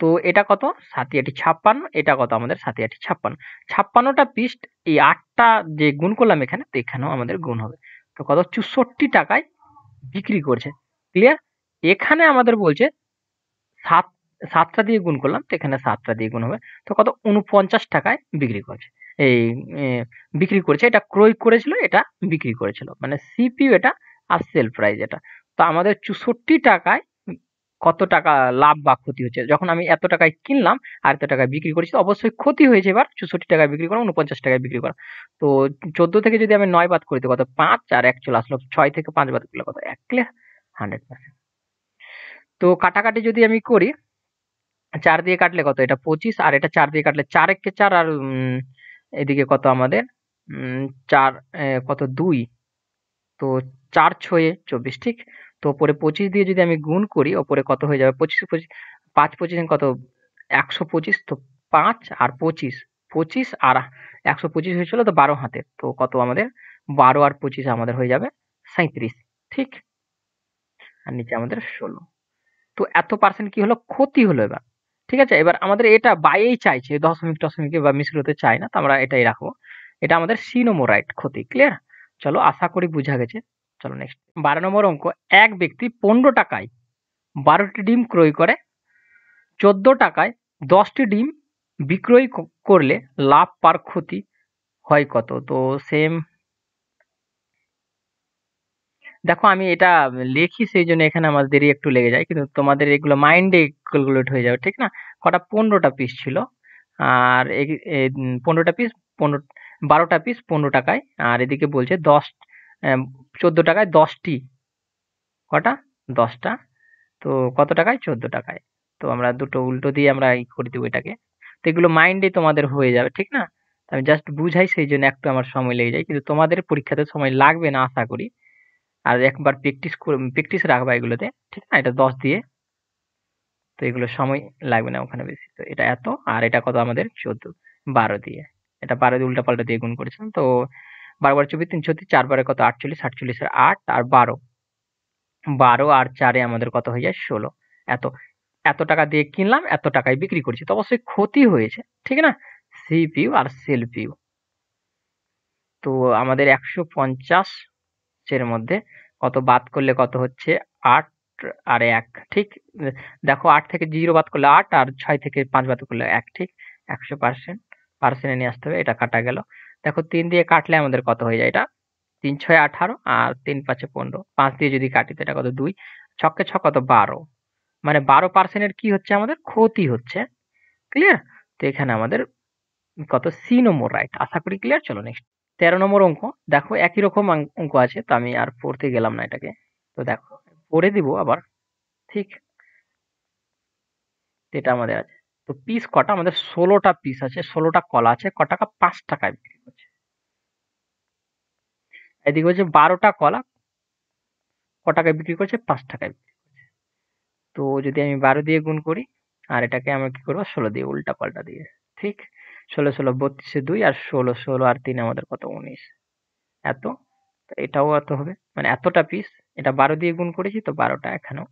তো এটা কত সাতি আটি ছাপ্পান্ন এটা কত আমাদের সাতি আটি ছাপ্পান্ন ছাপ্পান্নটা পিস এই আটটা যে গুণ করলাম এখানে তো এখানেও আমাদের গুণ হবে তো কত চৌষট্টি টাকায় বিক্রি করছে ক্লিয়ার এখানে আমাদের বলছে সাত সাতটা দিয়ে গুণ করলাম তো এখানে সাতটা দিয়ে গুণ হবে তো কত উনপঞ্চাশ টাকায় বিক্রি করছে এই বিক্রি করেছে এটা ক্রয় করেছিল এটা বিক্রি করেছিল মানে সিপিউ এটা আর সেল প্রাইস এটা তো আমাদের চৌষট্টি টাকায় কত টাকা লাভ বা ক্ষতি হচ্ছে যখন আমি এত টাকায় কিনলাম আর এত টাকায় বিক্রি করেছি অবশ্যই ক্ষতি হয়েছে এবার চৌষট্টি টাকায় বিক্রি করা উনপঞ্চাশ টাকায় বিক্রি করা তো চোদ্দো থেকে যদি আমি নয় বাদ করি তো কত পাঁচ আর এক চলে আসলো ছয় থেকে পাঁচ বাদ করলে কত এক ক্লিয়ার হান্ড্রেড পার্সেন্ট তো কাটাকাটি যদি আমি করি চার দিয়ে কাটলে কত এটা পঁচিশ আর এটা চার দিয়ে কাটলে চার একে চার আর এদিকে কত আমাদের চার কত দুই তো চার ছয়ে চব্বিশ ঠিক তো ওপরে পঁচিশ দিয়ে যদি আমি গুণ করি ওপরে কত হয়ে যাবে পঁচিশ পঁচিশ পাঁচ পঁচিশ কত একশো পঁচিশ তো পাঁচ আর পঁচিশ পঁচিশ আর একশো পঁচিশ হয়েছিল তো বারো হাতে তো কত আমাদের বারো আর পঁচিশ আমাদের হয়ে যাবে সাঁত্রিশ ঠিক আর নিচে আমাদের ষোলো তো এত পার্সেন্ট কি হলো ক্ষতি হলো এবার ঠিক আছে এবার আমাদের এটা বাইয়েই চাইছে দশমিক দশমিক বা মিশ্রতে চাই না তো আমরা এটাই রাখবো এটা আমাদের সি নম্বর রাইট ক্ষতি ক্লিয়ার চলো আশা করি বোঝা গেছে চলো নেক্সট বারো নম্বর অঙ্ক এক ব্যক্তি পনেরো টাকায় বারোটি ডিম ক্রয় করে চোদ্দো টাকায় দশটি ডিম বিক্রয় করলে লাভ পার ক্ষতি হয় কত তো সেম দেখো আমি এটা লেখি সেই জন্য এখানে আমার দেরি একটু লেগে যায় কিন্তু তোমাদের এগুলো মাইন্ডে ক্যালকুলেট হয়ে যাবে ঠিক না কটা পনেরোটা পিস ছিল আর পনেরোটা পিস পনেরো বারোটা পিস পনেরো টাকায় আর এদিকে বলছে দশ চোদ্দো টাকায় দশটি কটা দশটা তো কত টাকায় চোদ্দো টাকায় তো আমরা দুটো উল্টো দিয়ে আমরা ই করে দেবো এটাকে তো এগুলো মাইন্ডে তোমাদের হয়ে যাবে ঠিক না আমি জাস্ট বুঝাই সেই জন্য একটু আমার সময় লেগে যায় কিন্তু তোমাদের পরীক্ষাতে সময় লাগবে না আশা করি আর একবার প্র্যাকটিস প্র্যাকটিস রাখবা এগুলোতে ঠিক না এটা দশ দিয়ে তো এগুলো সময় লাগবে না ওখানে বেশি তো এটা এত আর এটা কত আমাদের চোদ্দ বারো দিয়ে এটা বারো দিয়ে পাল্টা দিয়ে গুণ করেছিলাম তো বারবার চব্বিশ তিন ছত্রিশ চারবারে কত আটচল্লিশ আর আট আর বারো বারো আর চারে আমাদের কত হয়ে যায় ষোলো এত এত টাকা দিয়ে কিনলাম এত টাকায় বিক্রি করছি তো অবশ্যই ক্ষতি হয়েছে ঠিক না সিপিউ আর সেলপিউ তো আমাদের একশো পঞ্চাশ হচ্ছে এর মধ্যে কত বাদ করলে কত হচ্ছে আট আর এক ঠিক দেখো আট থেকে জিরো বাদ করলে আট আর ছয় থেকে পাঁচ বাদ করলে এক ঠিক একশো পার্সেন্ট পার্সেন্ট নিয়ে আসতে হবে এটা কাটা গেল দেখো তিন দিয়ে কাটলে আমাদের কত হয়ে যায় এটা তিন ছয় আঠারো আর তিন পাঁচে পনেরো পাঁচ দিয়ে যদি কাটি তো এটা কত দুই ছককে ছ কত বারো মানে বারো পার্সেন্টের কি হচ্ছে আমাদের ক্ষতি হচ্ছে ক্লিয়ার তো এখানে আমাদের কত সি নম্বর রাইট আশা করি ক্লিয়ার চলো নেক্সট তেরো নম্বর অঙ্ক দেখো একই রকম অঙ্ক আছে তো আমি আর পড়তে গেলাম না এটাকে তো দেখো পড়ে দিব আবার ঠিক এটা আমাদের আছে তো পিস কটা আমাদের ষোলোটা পিস আছে ষোলোটা কলা আছে ক টাকা পাঁচ টাকায় বিক্রি করছে এদিকে হচ্ছে বারোটা কলা ক টাকায় বিক্রি করছে পাঁচ টাকায় বিক্রি করছে তো যদি আমি বারো দিয়ে গুণ করি আর এটাকে আমরা কি করবো ষোলো দিয়ে উল্টা পাল্টা দিয়ে ঠিক ষোলো ষোলো বত্রিশে দুই আর ষোলো ষোলো আর তিন আমাদের কত উনিশ এত এটাও এত হবে মানে এতটা পিস এটা বারো দিয়ে গুণ করেছি তো বারোটা এখানেও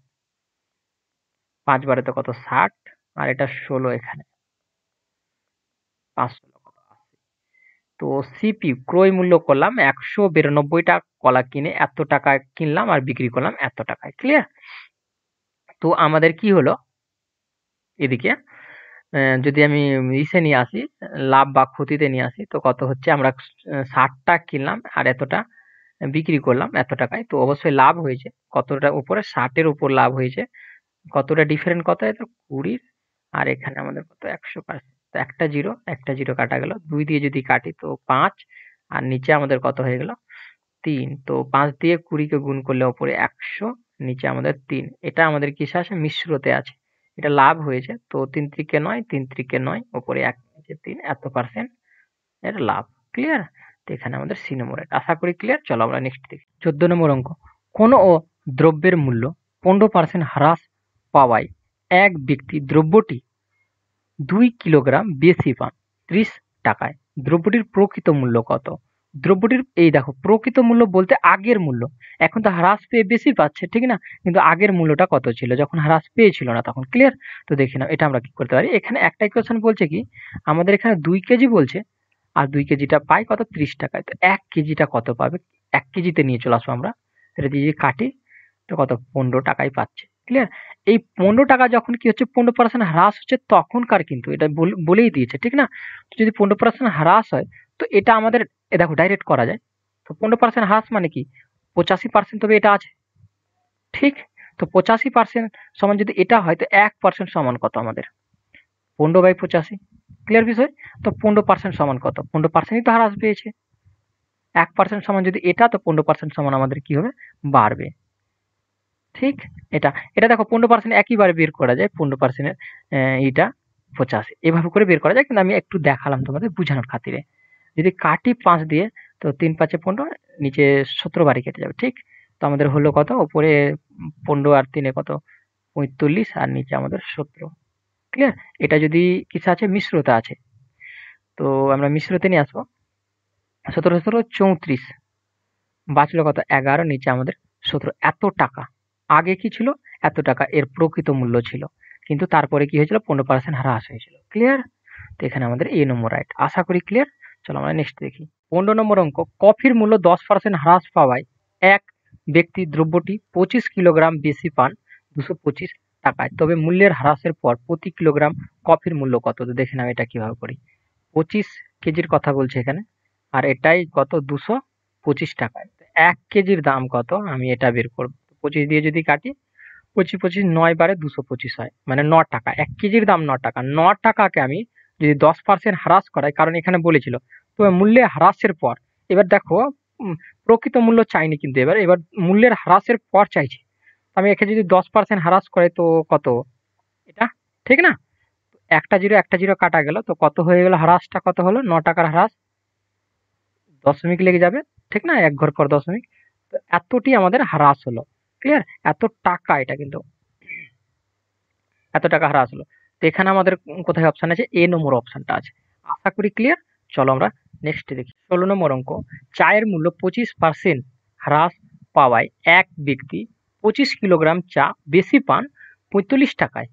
পাঁচ বারোতে কত ষাট আর এটা ষোলো এখানে পাঁচ তো সিপি ক্রয় মূল্য করলাম একশো বিরানব্বইটা কলা কিনে এত টাকায় কিনলাম আর বিক্রি করলাম এত টাকায় ক্লিয়ার তো আমাদের কি হলো এদিকে যদি আমি ইসে নিয়ে আসি লাভ বা ক্ষতিতে নিয়ে আসি তো কত হচ্ছে আমরা ষাটটা কিনলাম আর এতটা বিক্রি করলাম এত টাকায় তো অবশ্যই লাভ হয়েছে কতটা উপরে ষাটের উপর লাভ হয়েছে কতটা ডিফারেন্ট কত এত কুড়ির আর এখানে আমাদের কত একশো পার্সেন্ট তো একটা জিরো একটা জিরো কাটা গেল দুই দিয়ে যদি কাটি তো পাঁচ আর নিচে আমাদের কত হয়ে গেল তিন তো পাঁচ দিয়ে কুড়িকে গুণ করলে ওপরে একশো নিচে আমাদের তিন এটা আমাদের কিসে আছে মিশ্রতে আছে এটা লাভ হয়েছে তো তিন ত্রিকে নয় তিন ত্রিকে নয় ওপরে এক তিন এত পার্সেন্ট এর লাভ ক্লিয়ার তো এখানে আমাদের সি নম্বর আশা করি ক্লিয়ার চলো আমরা নেক্সট দেখি চোদ্দ নম্বর অঙ্ক কোনো ও দ্রব্যের মূল্য পনেরো পার্সেন্ট হ্রাস পাওয়ায় এক ব্যক্তি দ্রব্যটি দুই কিলোগ্রাম বেশি পান ত্রিশ টাকায় দ্রব্যটির প্রকৃত মূল্য কত দ্রব্যটির এই দেখো প্রকৃত মূল্য বলতে আগের মূল্য এখন তো হ্রাস পেয়ে বেশি পাচ্ছে ঠিক না কিন্তু আগের মূল্যটা কত ছিল যখন হ্রাস পেয়েছিল না তখন ক্লিয়ার তো দেখি নাও এটা আমরা কি করতে পারি এখানে একটা ইকুয়েশন বলছে কি আমাদের এখানে দুই কেজি বলছে আর দুই কেজিটা পাই কত ত্রিশ টাকায় তো এক কেজিটা কত পাবে এক কেজিতে নিয়ে চলে আসবো আমরা সেটা যদি কাটি তো কত পনেরো টাকাই পাচ্ছে ক্লিয়ার এই পনেরো টাকা যখন কি হচ্ছে পনেরো পার্সেন্ট হ্রাস হচ্ছে তখনকার কিন্তু এটা বলেই দিয়েছে ঠিক না তো যদি পনেরো পার্সেন্ট হ্রাস হয় তো এটা আমাদের দেখো ডাইরেক্ট করা যায় তো পনেরো পার্সেন্ট হ্রাস মানে কি পঁচাশি পার্সেন্ট তবে এটা আছে ঠিক তো পঁচাশি পার্সেন্ট সমান যদি এটা হয় তো এক পার্সেন্ট সমান কত আমাদের পনেরো বাই পঁচাশি ক্লিয়ার বিষয় তো পনেরো পার্সেন্ট সমান কত পনেরো পার্সেন্টই তো হ্রাস পেয়েছে এক পার্সেন্ট সমান যদি এটা তো পনেরো পার্সেন্ট সমান আমাদের কি হবে বাড়বে ঠিক এটা এটা দেখো পনেরো পার্সেন্ট একইবারে বের করা যায় পনেরো পার্সেন্টের এটা পঁচাশি এভাবে করে বের করা যায় কিন্তু আমি একটু দেখালাম তোমাদের বোঝানোর খাতিরে যদি কাটি পাঁচ দিয়ে তো তিন পাঁচে পনেরো নিচে সতেরো বাড়ি কেটে যাবে ঠিক তো আমাদের হলো কত উপরে পনেরো আর তিনে কত পঁয়তাল্লিশ আর নিচে আমাদের সতেরো ক্লিয়ার এটা যদি কিছু আছে মিশ্রতা আছে তো আমরা মিশ্রতে নিয়ে আসবো সতেরো সতেরো চৌত্রিশ বাঁচলো কত এগারো নিচে আমাদের সতেরো এত টাকা আগে কি ছিল এত টাকা এর প্রকৃত মূল্য ছিল কিন্তু তারপরে কি হয়েছিল পনেরো পার্সেন্ট হ্রাস হয়েছিল ক্লিয়ার তো এখানে আমাদের এ নম্বর রাইট আশা করি ক্লিয়ার চলো আমরা নেক্সট দেখি পনেরো নম্বর অঙ্ক কফির মূল্য দশ পার্সেন্ট হ্রাস পাওয়ায় এক ব্যক্তি দ্রব্যটি পঁচিশ কিলোগ্রাম বেশি পান দুশো পঁচিশ টাকায় তবে মূল্যের হ্রাসের পর প্রতি কিলোগ্রাম কফির মূল্য কত তো দেখে নাও এটা কীভাবে করি পঁচিশ কেজির কথা বলছে এখানে আর এটাই কত দুশো পঁচিশ টাকায় এক কেজির দাম কত আমি এটা বের করব পঁচিশ দিয়ে যদি কাটি পঁচিশ পঁচিশ নয় বারে দুশো পঁচিশ হয় মানে ন টাকা এক কেজির দাম ন টাকা ন টাকাকে আমি যদি দশ পার্সেন্ট হ্রাস করায় কারণ এখানে বলেছিল তো মূল্যে হ্রাসের পর এবার দেখো প্রকৃত মূল্য চাইনি কিন্তু এবার এবার মূল্যের হ্রাসের পর চাইছে আমি এখানে যদি দশ পার্সেন্ট হ্রাস করে তো কত এটা ঠিক না একটা জিরো একটা জিরো কাটা গেল তো কত হয়ে গেল হ্রাসটা কত হলো ন টাকার হ্রাস দশমিক লেগে যাবে ঠিক না এক ঘর কর দশমিক তো এতটি আমাদের হ্রাস হলো ক্লিয়ার এত টাকা এটা কিন্তু এত টাকা হ্রাস হলো এখানে আমাদের কোথায় অপশান আছে এ নম্বর অপশানটা আছে আশা করি ক্লিয়ার চলো আমরা নেক্সট দেখি ষোলো নম্বর অঙ্ক চায়ের মূল্য পঁচিশ পার্সেন্ট হ্রাস পাওয়ায় এক ব্যক্তি পঁচিশ কিলোগ্রাম চা বেশি পান পঁয়তাল্লিশ টাকায়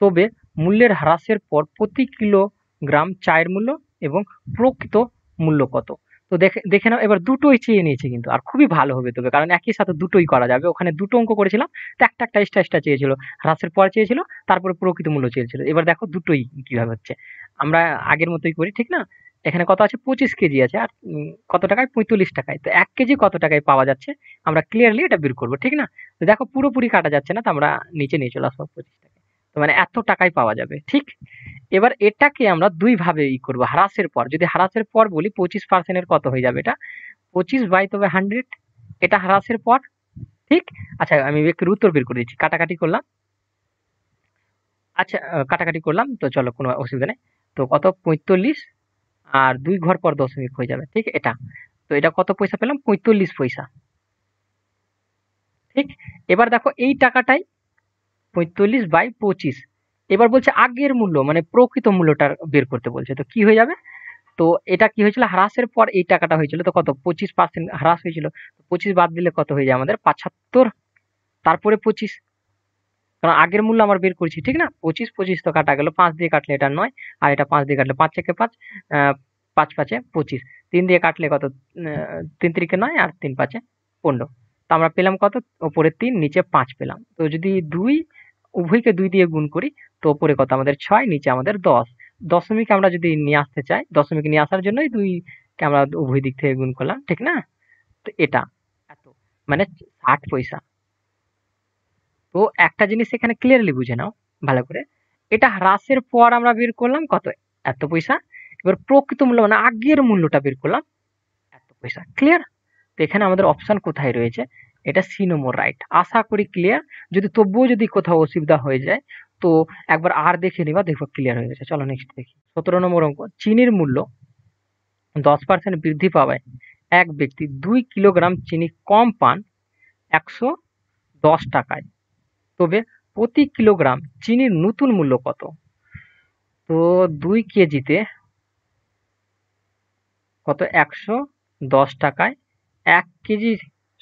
তবে মূল্যের হ্রাসের পর প্রতি কিলোগ্রাম চায়ের মূল্য এবং প্রকৃত মূল্য কত তো দেখে দেখে নাও এবার দুটোই চেয়ে নিয়েছি কিন্তু আর খুবই ভালো হবে তোকে কারণ একই সাথে দুটোই করা যাবে ওখানে দুটো অঙ্ক করেছিলাম তো একটা একটা এক্সট্রা এক্সট্রা চেয়েছিল হ্রাসের পর চেয়েছিল তারপরে প্রকৃত মূল্য চেয়েছিল এবার দেখো দুটোই কীভাবে হচ্ছে আমরা আগের মতোই করি ঠিক না এখানে কত আছে পঁচিশ কেজি আছে আর কত টাকায় পঁয়তাল্লিশ টাকায় তো এক কেজি কত টাকায় পাওয়া যাচ্ছে আমরা ক্লিয়ারলি এটা বের করবো ঠিক না তো দেখো পুরোপুরি কাটা যাচ্ছে না তো আমরা নিচে নিয়ে চলে আসবো পঁচিশ টাকা মানে এত টাকাই পাওয়া যাবে ঠিক এবার এটাকে আমরা দুইভাবে ই করবো হ্রাসের পর যদি হ্রাসের পর বলি পঁচিশ পার্সেন্টের কত হয়ে যাবে এটা পঁচিশ বাই তবে হান্ড্রেড এটা হ্রাসের পর ঠিক আচ্ছা আমি একটু উত্তর বের করে দিচ্ছি কাটাকাটি করলাম আচ্ছা কাটাকাটি করলাম তো চলো কোনো অসুবিধা নেই তো কত পঁয়তাল্লিশ আর দুই ঘর পর দশমিক হয়ে যাবে ঠিক এটা তো এটা কত পয়সা পেলাম পঁয়তাল্লিশ পয়সা ঠিক এবার দেখো এই টাকাটাই পঁয়তাল্লিশ বাই পঁচিশ এবার বলছে আগের মূল্য মানে প্রকৃত মূল্যটা বের করতে বলছে তো কি হয়ে যাবে তো এটা কি হয়েছিল হ্রাসের পর এই টাকাটা হয়েছিল তো কত পঁচিশ পার্সেন্ট হ্রাস হয়েছিল পঁচিশ বাদ দিলে কত হয়ে যায় আমাদের পাঁচাত্তর তারপরে পঁচিশ কারণ আগের মূল্য আমার বের করছি ঠিক না পঁচিশ পঁচিশ তো কাটা গেল পাঁচ দিয়ে কাটলে এটা নয় আর এটা পাঁচ দিয়ে কাটলে পাঁচ থেকে পাঁচ পাঁচ পাঁচে পঁচিশ তিন দিয়ে কাটলে কত তিন তিরিকে নয় আর তিন পাঁচে পনেরো তো আমরা পেলাম কত ওপরে তিন নিচে পাঁচ পেলাম তো যদি দুই উভয়কে দুই দিয়ে গুণ করি তো ওপরে কত আমাদের ছয় নিচে আমাদের দশ দশমিক আমরা যদি নিয়ে আসতে চাই দশমিক নিয়ে আসার জন্যই দুইকে আমরা উভয় দিক থেকে গুণ করলাম ঠিক না তো এটা এত মানে ষাট পয়সা তো একটা জিনিস এখানে ক্লিয়ারলি বুঝে নাও ভালো করে এটা হ্রাসের পর আমরা বের করলাম কত এত পয়সা এবার প্রকৃত মূল্য মানে আগের মূল্যটা বের করলাম এত পয়সা ক্লিয়ার তো এখানে আমাদের অপশান কোথায় রয়েছে এটা সি নম্বর রাইট আশা করি ক্লিয়ার যদি তবুও যদি কোথাও অসুবিধা হয়ে যায় তো একবার আর দেখে নিবা দেখবো ক্লিয়ার হয়ে গেছে চলো নেক্সট দেখি সতেরো নম্বর অঙ্ক চিনির মূল্য দশ পার্সেন্ট বৃদ্ধি পাওয়ায় এক ব্যক্তি দুই কিলোগ্রাম চিনি কম পান একশো দশ টাকায় তবে প্রতি কিলোগ্রাম চিনির নতুন মূল্য কত তো দুই কেজিতে কত একশো দশ টাকায় এক কেজি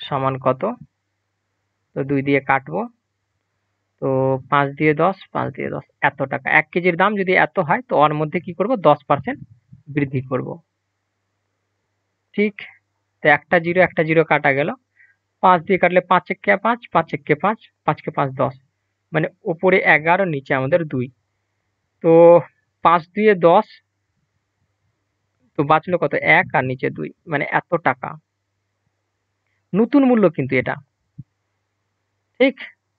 সমান কত তো দুই দিয়ে কাটবো তো পাঁচ দিয়ে দশ পাঁচ দিয়ে দশ এত টাকা এক কেজির দাম যদি এত হয় তো ওর মধ্যে কি করব দশ পার্সেন্ট বৃদ্ধি করব ঠিক তো একটা জিরো একটা জিরো কাটা গেল পাঁচ দিয়ে কাটলে পাঁচ একে পাঁচ পাঁচ একে পাঁচ পাঁচকে পাঁচ দশ মানে ওপরে এগারো নিচে আমাদের দুই তো পাঁচ দিয়ে দশ তো বাঁচলো কত এক আর নিচে দুই মানে এত টাকা নতুন মূল্য কিন্তু এটা ঠিক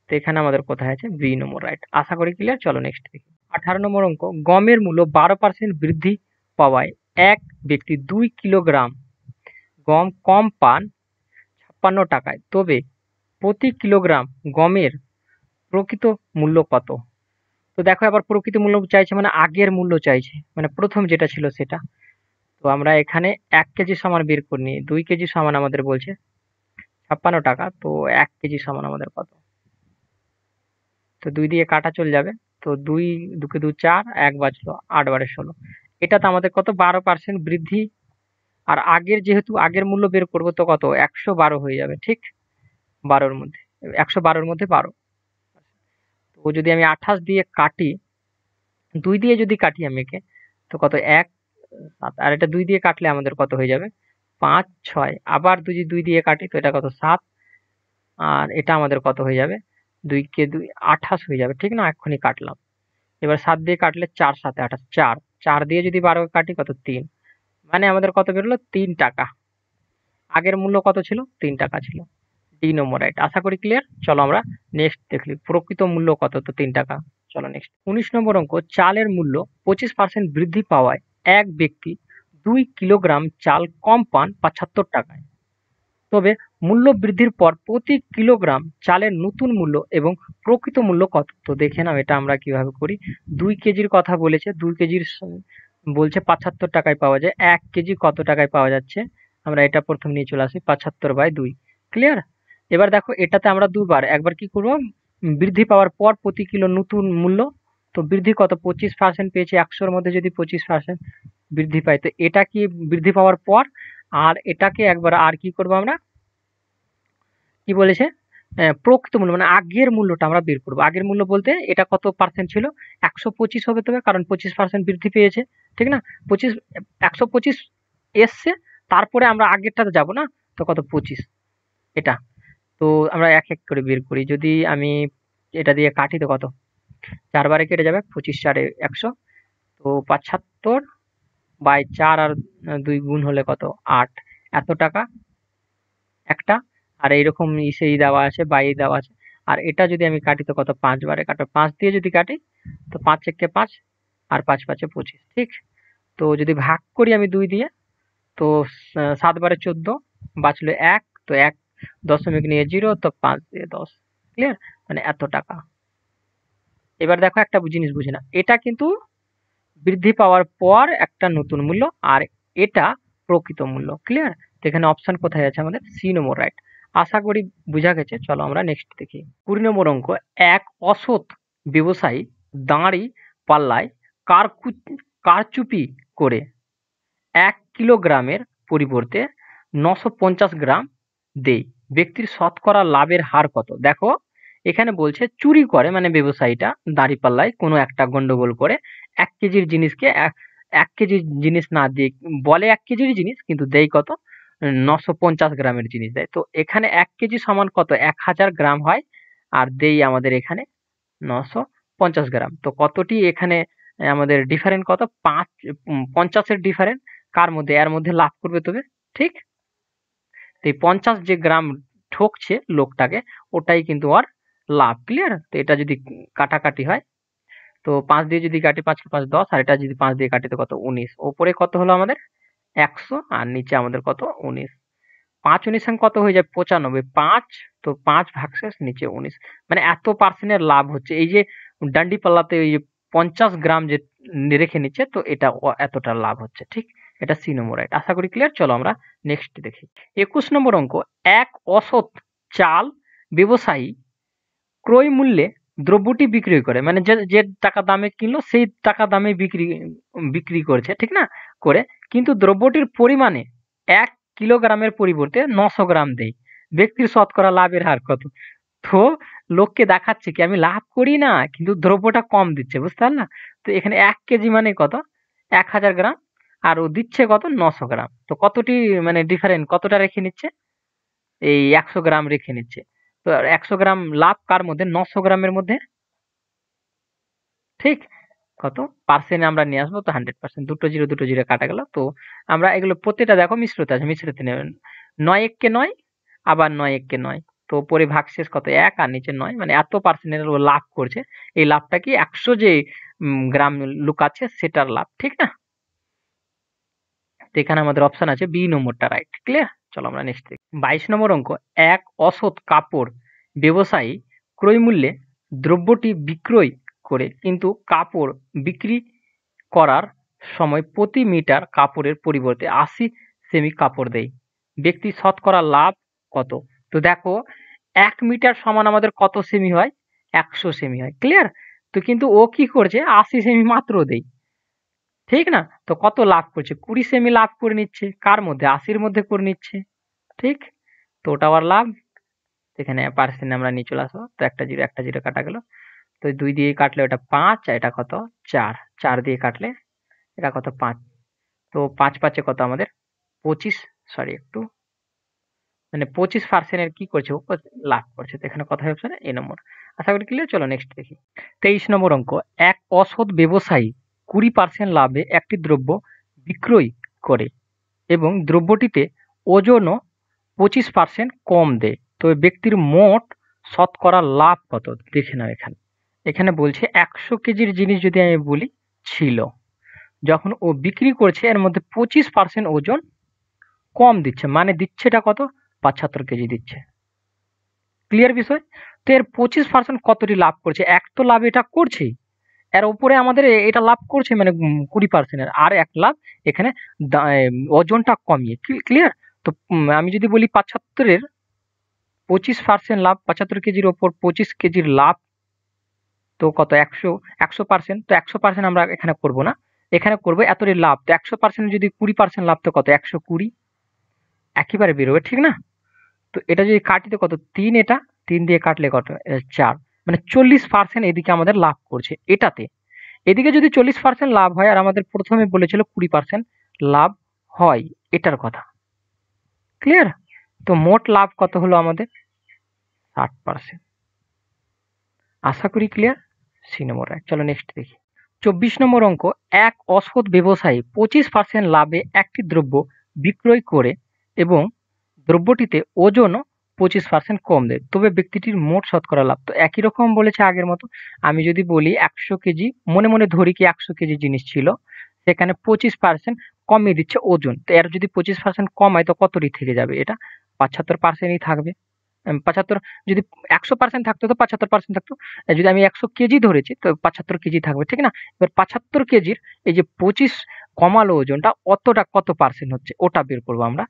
তো এখানে আমাদের কোথায় আছে বি নম্বর রাইট আশা করি ক্লিয়ার চলো নেক্সট দেখি আঠারো নম্বর অঙ্ক গমের মূল্য বারো পার্সেন্ট বৃদ্ধি পাওয়ায় এক ব্যক্তি দুই কিলোগ্রাম গম কম পান ছাপ্পান্ন টাকায় তবে প্রতি কিলোগ্রাম গমের প্রকৃত মূল্য কত তো দেখো আবার প্রকৃত মূল্য চাইছে মানে আগের মূল্য চাইছে মানে প্রথম যেটা ছিল সেটা তো আমরা এখানে এক কেজি সমান বের করে নিই দুই কেজি সমান আমাদের বলছে ছাপ্পান্ন টাকা তো এক কেজি সমান আমাদের কত তো দুই দিয়ে কাটা চলে যাবে তো দুই দুকে দু চার এক বাঁচলো আট বারে ষোলো এটাতে আমাদের কত বারো পার্সেন্ট বৃদ্ধি আর আগের যেহেতু আগের মূল্য বের করবো তো কত একশো বারো হয়ে যাবে ঠিক বারোর মধ্যে একশো বারোর মধ্যে বারো তো যদি আমি আঠাশ দিয়ে কাটি দুই দিয়ে যদি কাটি আমি একে তো কত এক আর এটা দুই দিয়ে কাটলে আমাদের কত হয়ে যাবে পাঁচ ছয় আবার যদি দুই দিয়ে কাটি তো এটা কত সাত আর এটা আমাদের কত হয়ে যাবে দুই কে দুই আঠাশ হয়ে যাবে ঠিক না এক্ষুনি কাটলাম এবার সাত দিয়ে কাটলে চার সাথে আঠাশ চার চার দিয়ে যদি বারো কাটি কত তিন মানে আমাদের কত বেরোলো তিন টাকা আগের মূল্য কত ছিল তিন টাকা ছিল ডি নম্বর রাইট আশা করি ক্লিয়ার চলো আমরা নেক্সট দেখলি প্রকৃত মূল্য কত তো তিন টাকা চলো নেক্সট উনিশ নম্বর অঙ্ক চালের মূল্য পঁচিশ পার্সেন্ট বৃদ্ধি পাওয়ায় এক ব্যক্তি দুই কিলোগ্রাম চাল কম পান পাঁচাত্তর টাকায় তবে মূল্য বৃদ্ধির পর প্রতি কিলোগ্রাম চালের নতুন মূল্য এবং প্রকৃত মূল্য কত তো দেখে নাও এটা আমরা কীভাবে করি দুই কেজির কথা বলেছে দুই কেজির বলছে পাঁচাত্তর টাকায় পাওয়া যায় এক কেজি কত টাকায় পাওয়া যাচ্ছে আমরা এটা প্রথম নিয়ে চলে আসি পাঁচাত্তর বাই দুই ক্লিয়ার এবার দেখো এটাতে আমরা দুবার একবার কি করব বৃদ্ধি পাওয়ার পর প্রতি কিলো নতুন মূল্য তো বৃদ্ধি কত পঁচিশ পার্সেন্ট পেয়েছে একশোর মধ্যে যদি পঁচিশ পার্সেন্ট বৃদ্ধি পাই তো এটা কি বৃদ্ধি পাওয়ার পর আর এটাকে একবার আর কি করব আমরা কি বলেছে হ্যাঁ, প্রকৃত মূল্য মানে আগের মূল্যটা আমরা বের করবো আগের মূল্য বলতে এটা কত পার্সেন্ট ছিল একশো পঁচিশ হবে তবে কারণ পঁচিশ পার্সেন্ট বৃদ্ধি পেয়েছে ঠিক না পঁচিশ একশো পঁচিশ এসছে তারপরে আমরা আগেরটাতে যাব না তো কত পঁচিশ এটা তো আমরা এক এক করে বের করি যদি আমি এটা দিয়ে কাটি তো কত চার বারে কেটে যাবে পঁচিশ চারে একশো তো পঁচাত্তর বাই চার আর দুই গুণ হলে কত আট এত টাকা একটা আর এইরকম ইসেই দেওয়া আছে বাই দেওয়া আছে আর এটা যদি আমি কাটি তো কত পাঁচ বারে কাটো পাঁচ দিয়ে যদি কাটি তো পাঁচ একে পাঁচ আর পাঁচ পাঁচে পঁচিশ ঠিক তো যদি ভাগ করি আমি দুই দিয়ে তো সাত বারে চোদ্দ বাঁচলো এক তো এক দশমিক নিয়ে জিরো তো পাঁচ দিয়ে দশ ক্লিয়ার মানে এত টাকা এবার দেখো একটা জিনিস বুঝে না এটা কিন্তু বৃদ্ধি পাওয়ার পর একটা নতুন মূল্য আর এটা প্রকৃত মূল্য ক্লিয়ার তো এখানে অপশান কোথায় আছে আমাদের সি নম্বর রাইট আশা করি বোঝা গেছে চলো আমরা নেক্সট দেখি কুড়ি নম্বর অঙ্ক এক অসৎ ব্যবসায়ী দাঁড়ি পাল্লায় কারকু কারচুপি করে এক কিলোগ্রামের পরিবর্তে নশো গ্রাম দেই ব্যক্তির শতকরা লাভের হার কত দেখো এখানে বলছে চুরি করে মানে ব্যবসায়ীটা দাঁড়িপাল্লায় কোনো একটা গন্ডগোল করে এক কেজির জিনিসকে এক এক কেজির জিনিস না দিয়ে বলে এক কেজির জিনিস কিন্তু দেয় কত নশো পঞ্চাশ গ্রামের জিনিস দেয় তো এখানে এক কেজি সমান কত এক হাজার গ্রাম হয় আর দেই আমাদের এখানে নশো পঞ্চাশ গ্রাম তো কতটি এখানে আমাদের ডিফারেন্ট কত পাঁচ পঞ্চাশের ডিফারেন্ট কার মধ্যে এর মধ্যে লাভ করবে তবে ঠিক তো পঞ্চাশ যে গ্রাম ঠকছে লোকটাকে ওটাই কিন্তু আর লাভ ক্লিয়ার তো এটা যদি কাটাকাটি হয় তো পাঁচ দিয়ে যদি কাটি পাঁচ পাঁচ দশ আর এটা যদি পাঁচ দিয়ে কাটি তো কত উনিশ ওপরে কত হলো আমাদের একশো আর নিচে আমাদের কত উনিশ পাঁচ উনিশ সঙ্গে কত হয়ে যায় পঁচানব্বই পাঁচ তো পাঁচ ভাগশেষ নিচে উনিশ মানে এত পার্সেন্টের লাভ হচ্ছে এই যে ডান্ডি পাল্লাতে ওই যে পঞ্চাশ গ্রাম যে রেখে নিচ্ছে তো এটা এতটা লাভ হচ্ছে ঠিক এটা সি নম্বর রাইট আশা করি ক্লিয়ার চলো আমরা নেক্সট দেখি একুশ নম্বর অঙ্ক এক অসৎ চাল ব্যবসায়ী ক্রয় মূল্যে দ্রব্যটি বিক্রয় করে মানে যে যে টাকা দামে কিনলো সেই টাকা দামে বিক্রি বিক্রি করছে ঠিক না করে কিন্তু দ্রব্যটির পরিমাণে এক কিলোগ্রামের পরিবর্তে নশো গ্রাম দেয় ব্যক্তির শতকরা লাভের হার কত তো লোককে দেখাচ্ছে কি আমি লাভ করি না কিন্তু দ্রব্যটা কম দিচ্ছে বুঝতে পারল না তো এখানে এক কেজি মানে কত এক হাজার গ্রাম আর ও দিচ্ছে কত নশো গ্রাম তো কতটি মানে ডিফারেন্ট কতটা রেখে নিচ্ছে এই একশো গ্রাম রেখে নিচ্ছে একশো গ্রাম লাভ কার মধ্যে নশো গ্রামের মধ্যে ঠিক কত পার্সেন্ট আমরা নিয়ে আসবো তো হান্ড্রেড পার্সেন্ট দুটো জিরো দুটো জিরো কাটা গেল তো আমরা এগুলো প্রতিটা দেখো মিশ্রতে আছে মিশ্রতে নেবেন নয় এককে নয় আবার নয় এককে নয় তো পরে ভাগশেষ কত এক আর নিচে নয় মানে এত পার্সেন্টের লাভ করছে এই লাভটা কি একশো যে গ্রাম লুক আছে সেটার লাভ ঠিক না তো এখানে আমাদের অপশন আছে বি নম্বরটা রাইট ক্লিয়ার চলো আমরা নেক্সট দেখি বাইশ নম্বর অঙ্ক এক অসৎ কাপড় ব্যবসায়ী ক্রয়মূল্যে দ্রব্যটি বিক্রয় করে কিন্তু কাপড় বিক্রি করার সময় প্রতি মিটার কাপড়ের পরিবর্তে আশি সেমি কাপড় দেয় ব্যক্তি শতকরা লাভ কত তো দেখো এক মিটার সমান আমাদের কত সেমি হয় একশো সেমি হয় ক্লিয়ার তো কিন্তু ও কি করছে আশি সেমি মাত্র দেয় ঠিক না তো কত লাভ করছে কুড়ি সেমি লাভ করে নিচ্ছে কার মধ্যে আশির মধ্যে করে নিচ্ছে ঠিক তো ওটা আবার লাভ এখানে পার্সেন্ট আমরা নিয়ে চলে আসবো তো একটা জিরো একটা জিরো কাটা গেল তো দুই দিয়ে কাটলে ওটা পাঁচ আর এটা কত চার চার দিয়ে কাটলে এটা কত পাঁচ তো পাঁচ পাঁচে কত আমাদের পঁচিশ সরি একটু মানে পঁচিশ পার্সেন্টের কি করছে লাভ করছে তো এখানে কথা হচ্ছে এ নম্বর আশা করি ক্লিয়ার চলো নেক্সট দেখি তেইশ নম্বর অঙ্ক এক অসৎ ব্যবসায়ী কুড়ি পার্সেন্ট লাভে একটি দ্রব্য বিক্রয় করে এবং দ্রব্যটিতে ওজনও পঁচিশ পার্সেন্ট কম দেয় তবে ব্যক্তির মোট শতকরা লাভ কত দেখে নাও এখানে এখানে বলছে একশো কেজির জিনিস যদি আমি বলি ছিল যখন ও বিক্রি করছে এর মধ্যে পঁচিশ পার্সেন্ট ওজন কম দিচ্ছে মানে দিচ্ছেটা কত পাঁচাত্তর কেজি দিচ্ছে ক্লিয়ার বিষয় তো এর পঁচিশ পার্সেন্ট কতটি লাভ করছে এক তো লাভ এটা করছেই এর উপরে আমাদের এটা লাভ করছে মানে কুড়ি পার্সেন্টের আর এক লাভ এখানে ওজনটা কমিয়ে ক্লিয়ার তো আমি যদি বলি পাঁচাত্তরের পঁচিশ পার্সেন্ট লাভ পঁচাত্তর কেজির ওপর পঁচিশ কেজির লাভ তো কত একশো একশো পার্সেন্ট তো একশো পার্সেন্ট আমরা এখানে করব না এখানে করবো এতটাই লাভ তো একশো পার্সেন্ট যদি কুড়ি পার্সেন্ট লাভ তো কত একশো কুড়ি একেবারে বেরোবে ঠিক না তো এটা যদি কাটিতে কত তিন এটা তিন দিয়ে কাটলে কত চার মানে চল্লিশ পার্সেন্ট এদিকে আমাদের লাভ করছে এটাতে এদিকে যদি চল্লিশ পার্সেন্ট লাভ হয় আর আমাদের প্রথমে বলেছিল কুড়ি পার্সেন্ট লাভ হয় এটার কথা ক্লিয়ার তো মোট লাভ কত হলো আমাদের ষাট পার্সেন্ট আশা করি ক্লিয়ার সি নম্বর এক চলো নেক্সট দেখি চব্বিশ নম্বর অঙ্ক এক অসৎ ব্যবসায়ী পঁচিশ পার্সেন্ট লাভে একটি দ্রব্য বিক্রয় করে এবং দ্রব্যটিতে ওজন পঁচিশ পার্সেন্ট কম দেয় তবে ব্যক্তিটির মোট শতকরা লাভ তো একই রকম বলেছে আগের মতো আমি যদি বলি একশো কেজি মনে মনে ধরি কি একশো কেজি জিনিস ছিল সেখানে পঁচিশ পার্সেন্ট কমিয়ে দিচ্ছে ওজন তো এর যদি পঁচিশ পার্সেন্ট কমায় তো কতটি থেকে যাবে এটা পঁচাত্তর পার্সেন্টই থাকবে পঁচাত্তর যদি একশো পার্সেন্ট থাকতো তো পঁচাত্তর পার্সেন্ট থাকতো যদি আমি একশো কেজি ধরেছি তো পঁচাত্তর কেজি থাকবে ঠিক না এবার পঁচাত্তর কেজির এই যে পঁচিশ কমালো ওজনটা অতটা কত পার্সেন্ট হচ্ছে ওটা বের করবো আমরা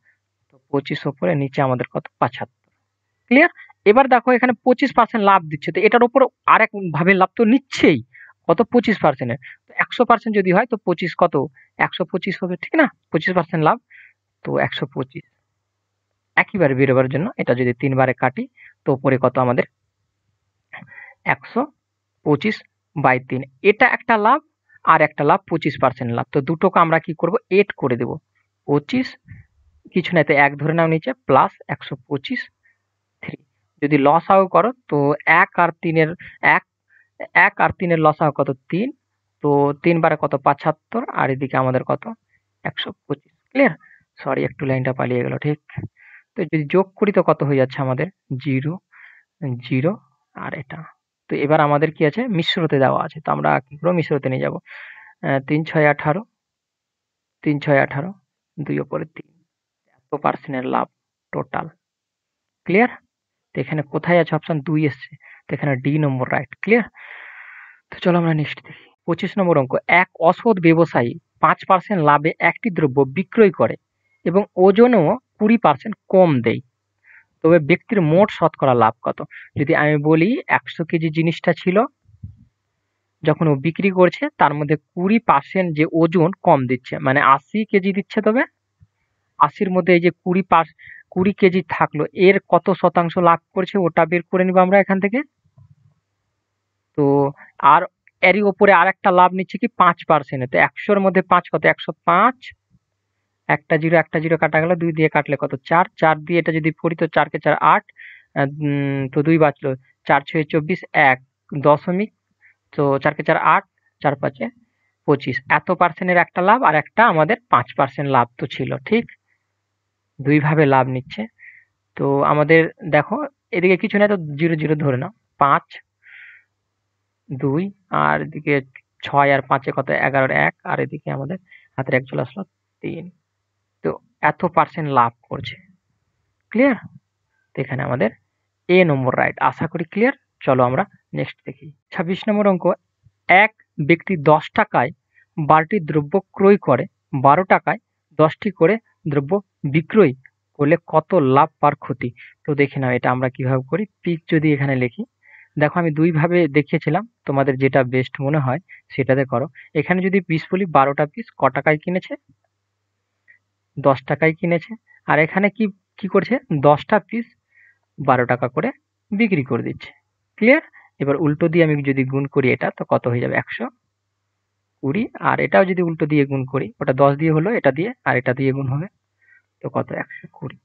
তো পঁচিশ ওপরে নিচে আমাদের কত পঁচাত্তর ক্লিয়ার এবার দেখো এখানে পঁচিশ পার্সেন্ট লাভ দিচ্ছে তো এটার উপর আরেক ভাবে লাভ তো নিচ্ছেই কত পঁচিশ পার্সেন্টের তো একশো পার্সেন্ট যদি হয় তো পঁচিশ কত একশো পঁচিশ হবে ঠিক না পঁচিশ পার্সেন্ট লাভ তো একশো পঁচিশ একইবারে বেরোবার জন্য এটা যদি তিনবারে কাটি তো উপরে কত আমাদের একশো পঁচিশ বাই তিন এটা একটা লাভ আর একটা লাভ পঁচিশ পার্সেন্ট লাভ তো দুটোকে আমরা কি করব এড করে দেব পঁচিশ কিছু না তো এক ধরে নাও নিচে প্লাস একশো পঁচিশ যদি লসাও করো তো এক আর তিনের এক এক আর তিনের লসাও কত তিন তো তিন বারে কত পাঁচাত্তর আর এদিকে আমাদের কত একশো পঁচিশ ক্লিয়ার সরি একটু লাইনটা পালিয়ে গেল ঠিক তো যদি যোগ করি তো কত হয়ে যাচ্ছে আমাদের জিরো জিরো আর এটা তো এবার আমাদের কি আছে মিশ্রতে দেওয়া আছে তো আমরা কী করবো মিশ্রতে নিয়ে যাবো তিন ছয় আঠারো তিন ছয় আঠারো দুই ওপরে তিন এত পার্সেন্টের লাভ টোটাল ক্লিয়ার এখানে কোথায় আছে অপশন দুই এসছে তো এখানে ডি নম্বর রাইট ক্লিয়ার তো চলো আমরা নেক্সট দেখি পঁচিশ নম্বর অঙ্ক এক অসৎ ব্যবসায়ী পাঁচ পার্সেন্ট লাভে একটি দ্রব্য বিক্রয় করে এবং ওজনও কুড়ি পার্সেন্ট কম দেয় তবে ব্যক্তির মোট শতকরা লাভ কত যদি আমি বলি একশো কেজি জিনিসটা ছিল যখন ও বিক্রি করছে তার মধ্যে কুড়ি পার্সেন্ট যে ওজন কম দিচ্ছে মানে আশি কেজি দিচ্ছে তবে আশির মধ্যে এই যে কুড়ি পার্সেন্ট কুড়ি কেজি থাকলো এর কত শতাংশ লাভ করছে ওটা বের করে নিব আমরা এখান থেকে তো আর এরই ওপরে আর একটা লাভ নিচ্ছে কি পাঁচ পার্সেন্টে তো একশোর মধ্যে পাঁচ কত একশো পাঁচ একটা জিরো একটা জিরো কাটা গেল দুই দিয়ে কাটলে কত চার চার দিয়ে এটা যদি পড়ি তো চারকে চার আট তো দুই বাঁচলো চার ছয় চব্বিশ এক দশমিক তো চারকে চার আট চার পাঁচে পঁচিশ এত পার্সেন্টের একটা লাভ আর একটা আমাদের পাঁচ পার্সেন্ট লাভ তো ছিল ঠিক দুইভাবে লাভ নিচ্ছে তো আমাদের দেখো এদিকে কিছু না তো জিরো জিরো ধরে নাও পাঁচ দুই আর এদিকে ছয় আর পাঁচে কত এগারোর এক আর এদিকে আমাদের হাতের এক চলে আসলো তিন তো এত পার্সেন্ট লাভ করছে ক্লিয়ার তো এখানে আমাদের এ নম্বর রাইট আশা করি ক্লিয়ার চলো আমরা নেক্সট দেখি ছাব্বিশ নম্বর অঙ্ক এক ব্যক্তি দশ টাকায় বারোটি দ্রব্য ক্রয় করে বারো টাকায় দশটি করে দ্রব্য বিক্রয় করলে কত লাভ পার ক্ষতি তো দেখে নাও এটা আমরা কিভাবে করি পিক যদি এখানে লিখি দেখো আমি দুইভাবে দেখিয়েছিলাম তোমাদের যেটা বেস্ট মনে হয় সেটাতে করো এখানে যদি পিস বলি বারোটা পিস ক টাকায় কিনেছে দশ টাকায় কিনেছে আর এখানে কি কি করছে দশটা পিস বারো টাকা করে বিক্রি করে দিচ্ছে ক্লিয়ার এবার উল্টো দিয়ে আমি যদি গুণ করি এটা তো কত হয়ে যাবে একশো কুড়ি আর এটাও যদি উল্টো দিয়ে গুণ করি ওটা দশ দিয়ে হলো এটা দিয়ে আর এটা দিয়ে গুণ হবে তো কত একশো কুড়ি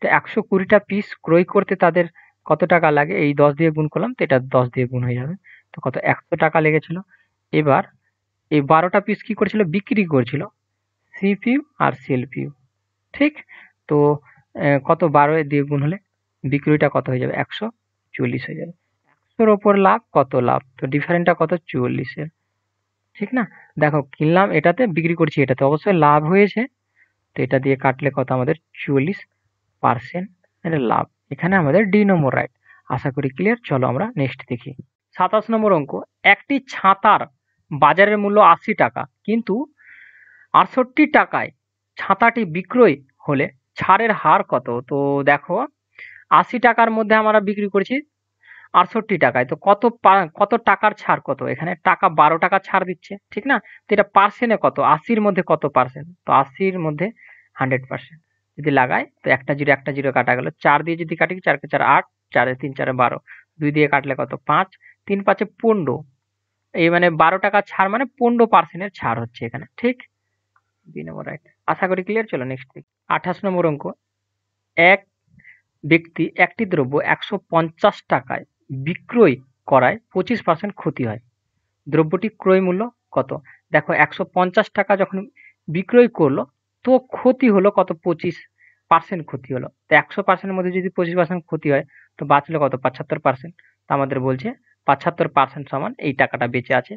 তো একশো কুড়িটা পিস ক্রয় করতে তাদের কত টাকা লাগে এই দশ দিয়ে গুণ করলাম তো এটা দশ দিয়ে গুণ হয়ে যাবে তো কত একশো টাকা লেগেছিল এবার এই বারোটা পিস কি করেছিল বিক্রি করেছিল সিপিউ আর সিএলপিউ ঠিক তো কত বারো দিয়ে গুণ হলে বিক্রিটা কত হয়ে যাবে একশো চল্লিশ হয়ে যাবে একশোর ওপর লাভ কত লাভ তো ডিফারেন্টটা কত চুয়াল্লিশের ঠিক না দেখো কিনলাম এটাতে বিক্রি করছি এটাতে অবশ্যই লাভ হয়েছে তো এটা দিয়ে কাটলে কত আমাদের চুয়াল্লিশ পার্সেন্ট এটা লাভ এখানে আমাদের ডি নম্বর রাইট আশা করি ক্লিয়ার চলো আমরা নেক্সট দেখি সাতাশ নম্বর অঙ্ক একটি ছাতার বাজারের মূল্য আশি টাকা কিন্তু আটষট্টি টাকায় ছাতাটি বিক্রয় হলে ছাড়ের হার কত তো দেখো আশি টাকার মধ্যে আমরা বিক্রি করছি আটষট্টি টাকায় তো কত কত টাকার ছাড় কত এখানে টাকা বারো টাকা ছাড় দিচ্ছে ঠিক না তো এটা পার্সেন্টে কত আশির মধ্যে কত পার্সেন্ট তো আশির মধ্যে হান্ড্রেড পার্সেন্ট যদি লাগাই তো একটা জিরো একটা জিরো কাটা গেল চার দিয়ে যদি কাটি চারকে চার আট চারে তিন চারে বারো দুই দিয়ে কাটলে কত পাঁচ তিন পাঁচে পনেরো এই মানে বারো টাকা ছাড় মানে পনেরো পার্সেন্টের ছাড় হচ্ছে এখানে ঠিক দুই নম্বর রাইট আশা করি ক্লিয়ার চলো নেক্সট উইক আঠাশ নম্বর অঙ্ক এক ব্যক্তি একটি দ্রব্য একশো পঞ্চাশ টাকায় বিক্রয় করায় পঁচিশ পার্সেন্ট ক্ষতি হয় দ্রব্যটি ক্রয় মূল্য কত দেখো একশো পঞ্চাশ টাকা যখন বিক্রয় করলো তো ক্ষতি হলো কত পঁচিশ পার্সেন্ট ক্ষতি হলো তো একশো পার্সেন্টের মধ্যে যদি পঁচিশ পার্সেন্ট ক্ষতি হয় তো বাঁচলো কত পঁচাত্তর পার্সেন্ট তো আমাদের বলছে পাঁচাত্তর পার্সেন্ট সমান এই টাকাটা বেঁচে আছে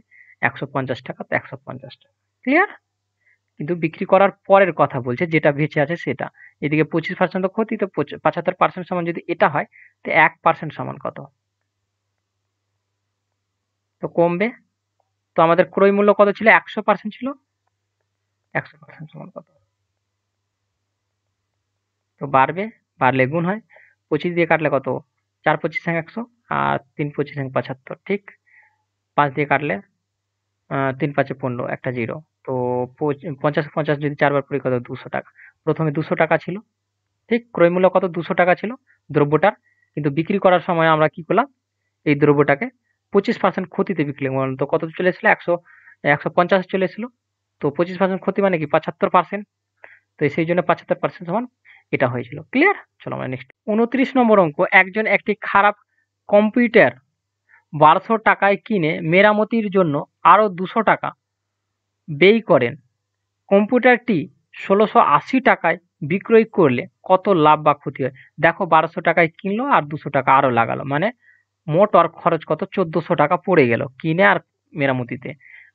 একশো পঞ্চাশ টাকা তো একশো পঞ্চাশ টাকা ক্লিয়ার কিন্তু বিক্রি করার পরের কথা বলছে যেটা বেঁচে আছে সেটা এদিকে পঁচিশ পার্সেন্ট ক্ষতি তো পাঁচাত্তর পার্সেন্ট সমান যদি এটা হয় তো এক পার্সেন্ট সমান কত তো কমবে তো আমাদের ক্রয় মূল্য কত ছিল একশো পার্সেন্ট ছিল একশো পার্সেন্ট সমান কত তো বাড়বে বাড়লে গুণ হয় পঁচিশ দিয়ে কাটলে কত চার পঁচিশ এক একশো আর তিন পঁচিশ এক পঁচাত্তর ঠিক পাঁচ দিয়ে কাটলে তিন পাঁচে পনেরো একটা জিরো তো পঞ্চাশ পঞ্চাশ যদি চারবার করি কত দুশো টাকা প্রথমে দুশো টাকা ছিল ঠিক ক্রয়মূল্য কত দুশো টাকা ছিল দ্রব্যটার কিন্তু বিক্রি করার সময় আমরা কি করলাম এই দ্রব্যটাকে পঁচিশ পার্সেন্ট ক্ষতিতে বিক্রি করলাম তো কত চলে এসেছিলো একশো একশো পঞ্চাশ চলে এসেছিলো তো পঁচিশ পার্সেন্ট ক্ষতি মানে কি পঁচাত্তর পার্সেন্ট তো সেই জন্য পঁচাত্তর পার্সেন্ট সমান এটা হয়েছিল ক্লিয়ার চলো আমরা নেক্সট উনত্রিশ নম্বর অঙ্ক একজন একটি খারাপ কম্পিউটার বারোশো টাকায় কিনে মেরামতির জন্য আরও দুশো টাকা ব্যয় করেন কম্পিউটারটি ষোলোশো আশি টাকায় বিক্রয় করলে কত লাভ বা ক্ষতি হয় দেখো বারোশো টাকায় কিনলো আর দুশো টাকা আরও লাগালো মানে মোট আর খরচ কত চোদ্দোশো টাকা পড়ে গেল কিনে আর মেরামতিতে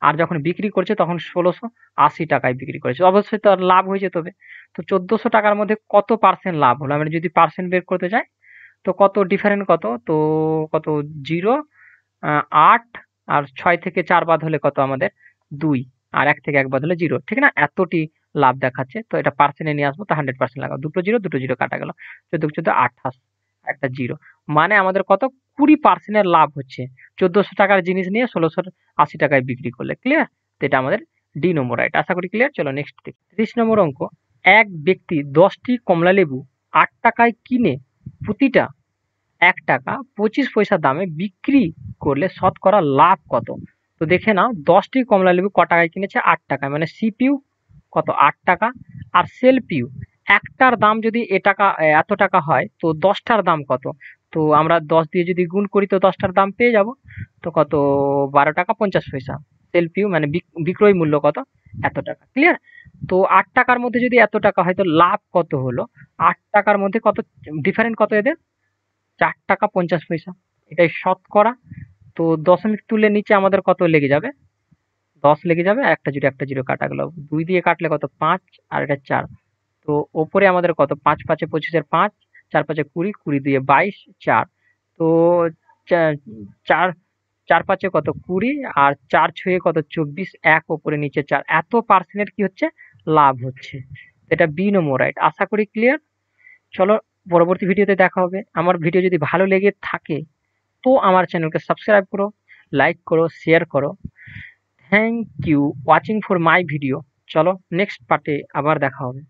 আর যখন বিক্রি করছে তখন ষোলোশো আশি টাকায় বিক্রি করেছে অবশ্যই তার লাভ হয়েছে তবে তো চোদ্দোশো টাকার মধ্যে কত পার্সেন্ট লাভ হলো মানে যদি পার্সেন্ট বের করতে চাই তো কত ডিফারেন্ট কত তো কত জিরো আট আর ছয় থেকে চার বাদ হলে কত আমাদের দুই আর এক থেকে এক বাদ হলে জিরো ঠিক না এতটি লাভ দেখাচ্ছে তো এটা পার্সেন্টে নিয়ে আসবো তো হান্ড্রেড পার্সেন্ট লাগাবো দুটো জিরো দুটো জিরো কাটা গেল চোদ্দ চোদ্দো আঠাশ একটা জিরো মানে আমাদের কত কুড়ি পার্সেন্টের লাভ হচ্ছে চোদ্দোশো টাকার জিনিস নিয়ে ষোলোশো আশি টাকায় বিক্রি করলে ক্লিয়ার তো এটা আমাদের ডি নম্বর রাইট আশা করি ক্লিয়ার চলো নেক্সট ত্রিশ নম্বর অঙ্ক এক ব্যক্তি দশটি কমলা লেবু আট টাকায় কিনে প্রতিটা এক টাকা পঁচিশ পয়সা দামে বিক্রি করলে শতকরা লাভ কত তো দেখে নাও দশটি কমলা লেবু ক টাকায় কিনেছে আট টাকা মানে সিপিউ কত আট টাকা আর সেলপিউ একটার দাম যদি এ টাকা এত টাকা হয় তো দশটার দাম কত তো আমরা দশ দিয়ে যদি গুণ করি তো দশটার দাম পেয়ে যাব তো কত বারো টাকা পঞ্চাশ পয়সা সেলফিউ মানে বিক্রয় মূল্য কত এত টাকা ক্লিয়ার তো আট টাকার মধ্যে যদি এত টাকা হয় তো লাভ কত হলো আট টাকার মধ্যে কত ডিফারেন্ট কত এদের চার টাকা পঞ্চাশ পয়সা এটাই শতকরা তো দশমিক তুলে নিচে আমাদের কত লেগে যাবে দশ লেগে যাবে একটা জিরো একটা জিরো কাটা গেল দুই দিয়ে কাটলে কত পাঁচ আর এটা চার তো ওপরে আমাদের কত পাঁচ পাঁচে পঁচিশের পাঁচ চার পাঁচে কুড়ি কুড়ি দিয়ে বাইশ চার তো চার চার পাঁচে কত কুড়ি আর চার ছয়ে কত চব্বিশ এক ওপরে নিচে চার এত পার্সেন্টের কি হচ্ছে লাভ হচ্ছে এটা বি নম্বর রাইট আশা করি ক্লিয়ার চলো পরবর্তী ভিডিওতে দেখা হবে আমার ভিডিও যদি ভালো লেগে থাকে তো আমার চ্যানেলকে সাবস্ক্রাইব করো লাইক করো শেয়ার করো thank you watching for my video চলো নেক্সট পার্টে আবার দেখা হবে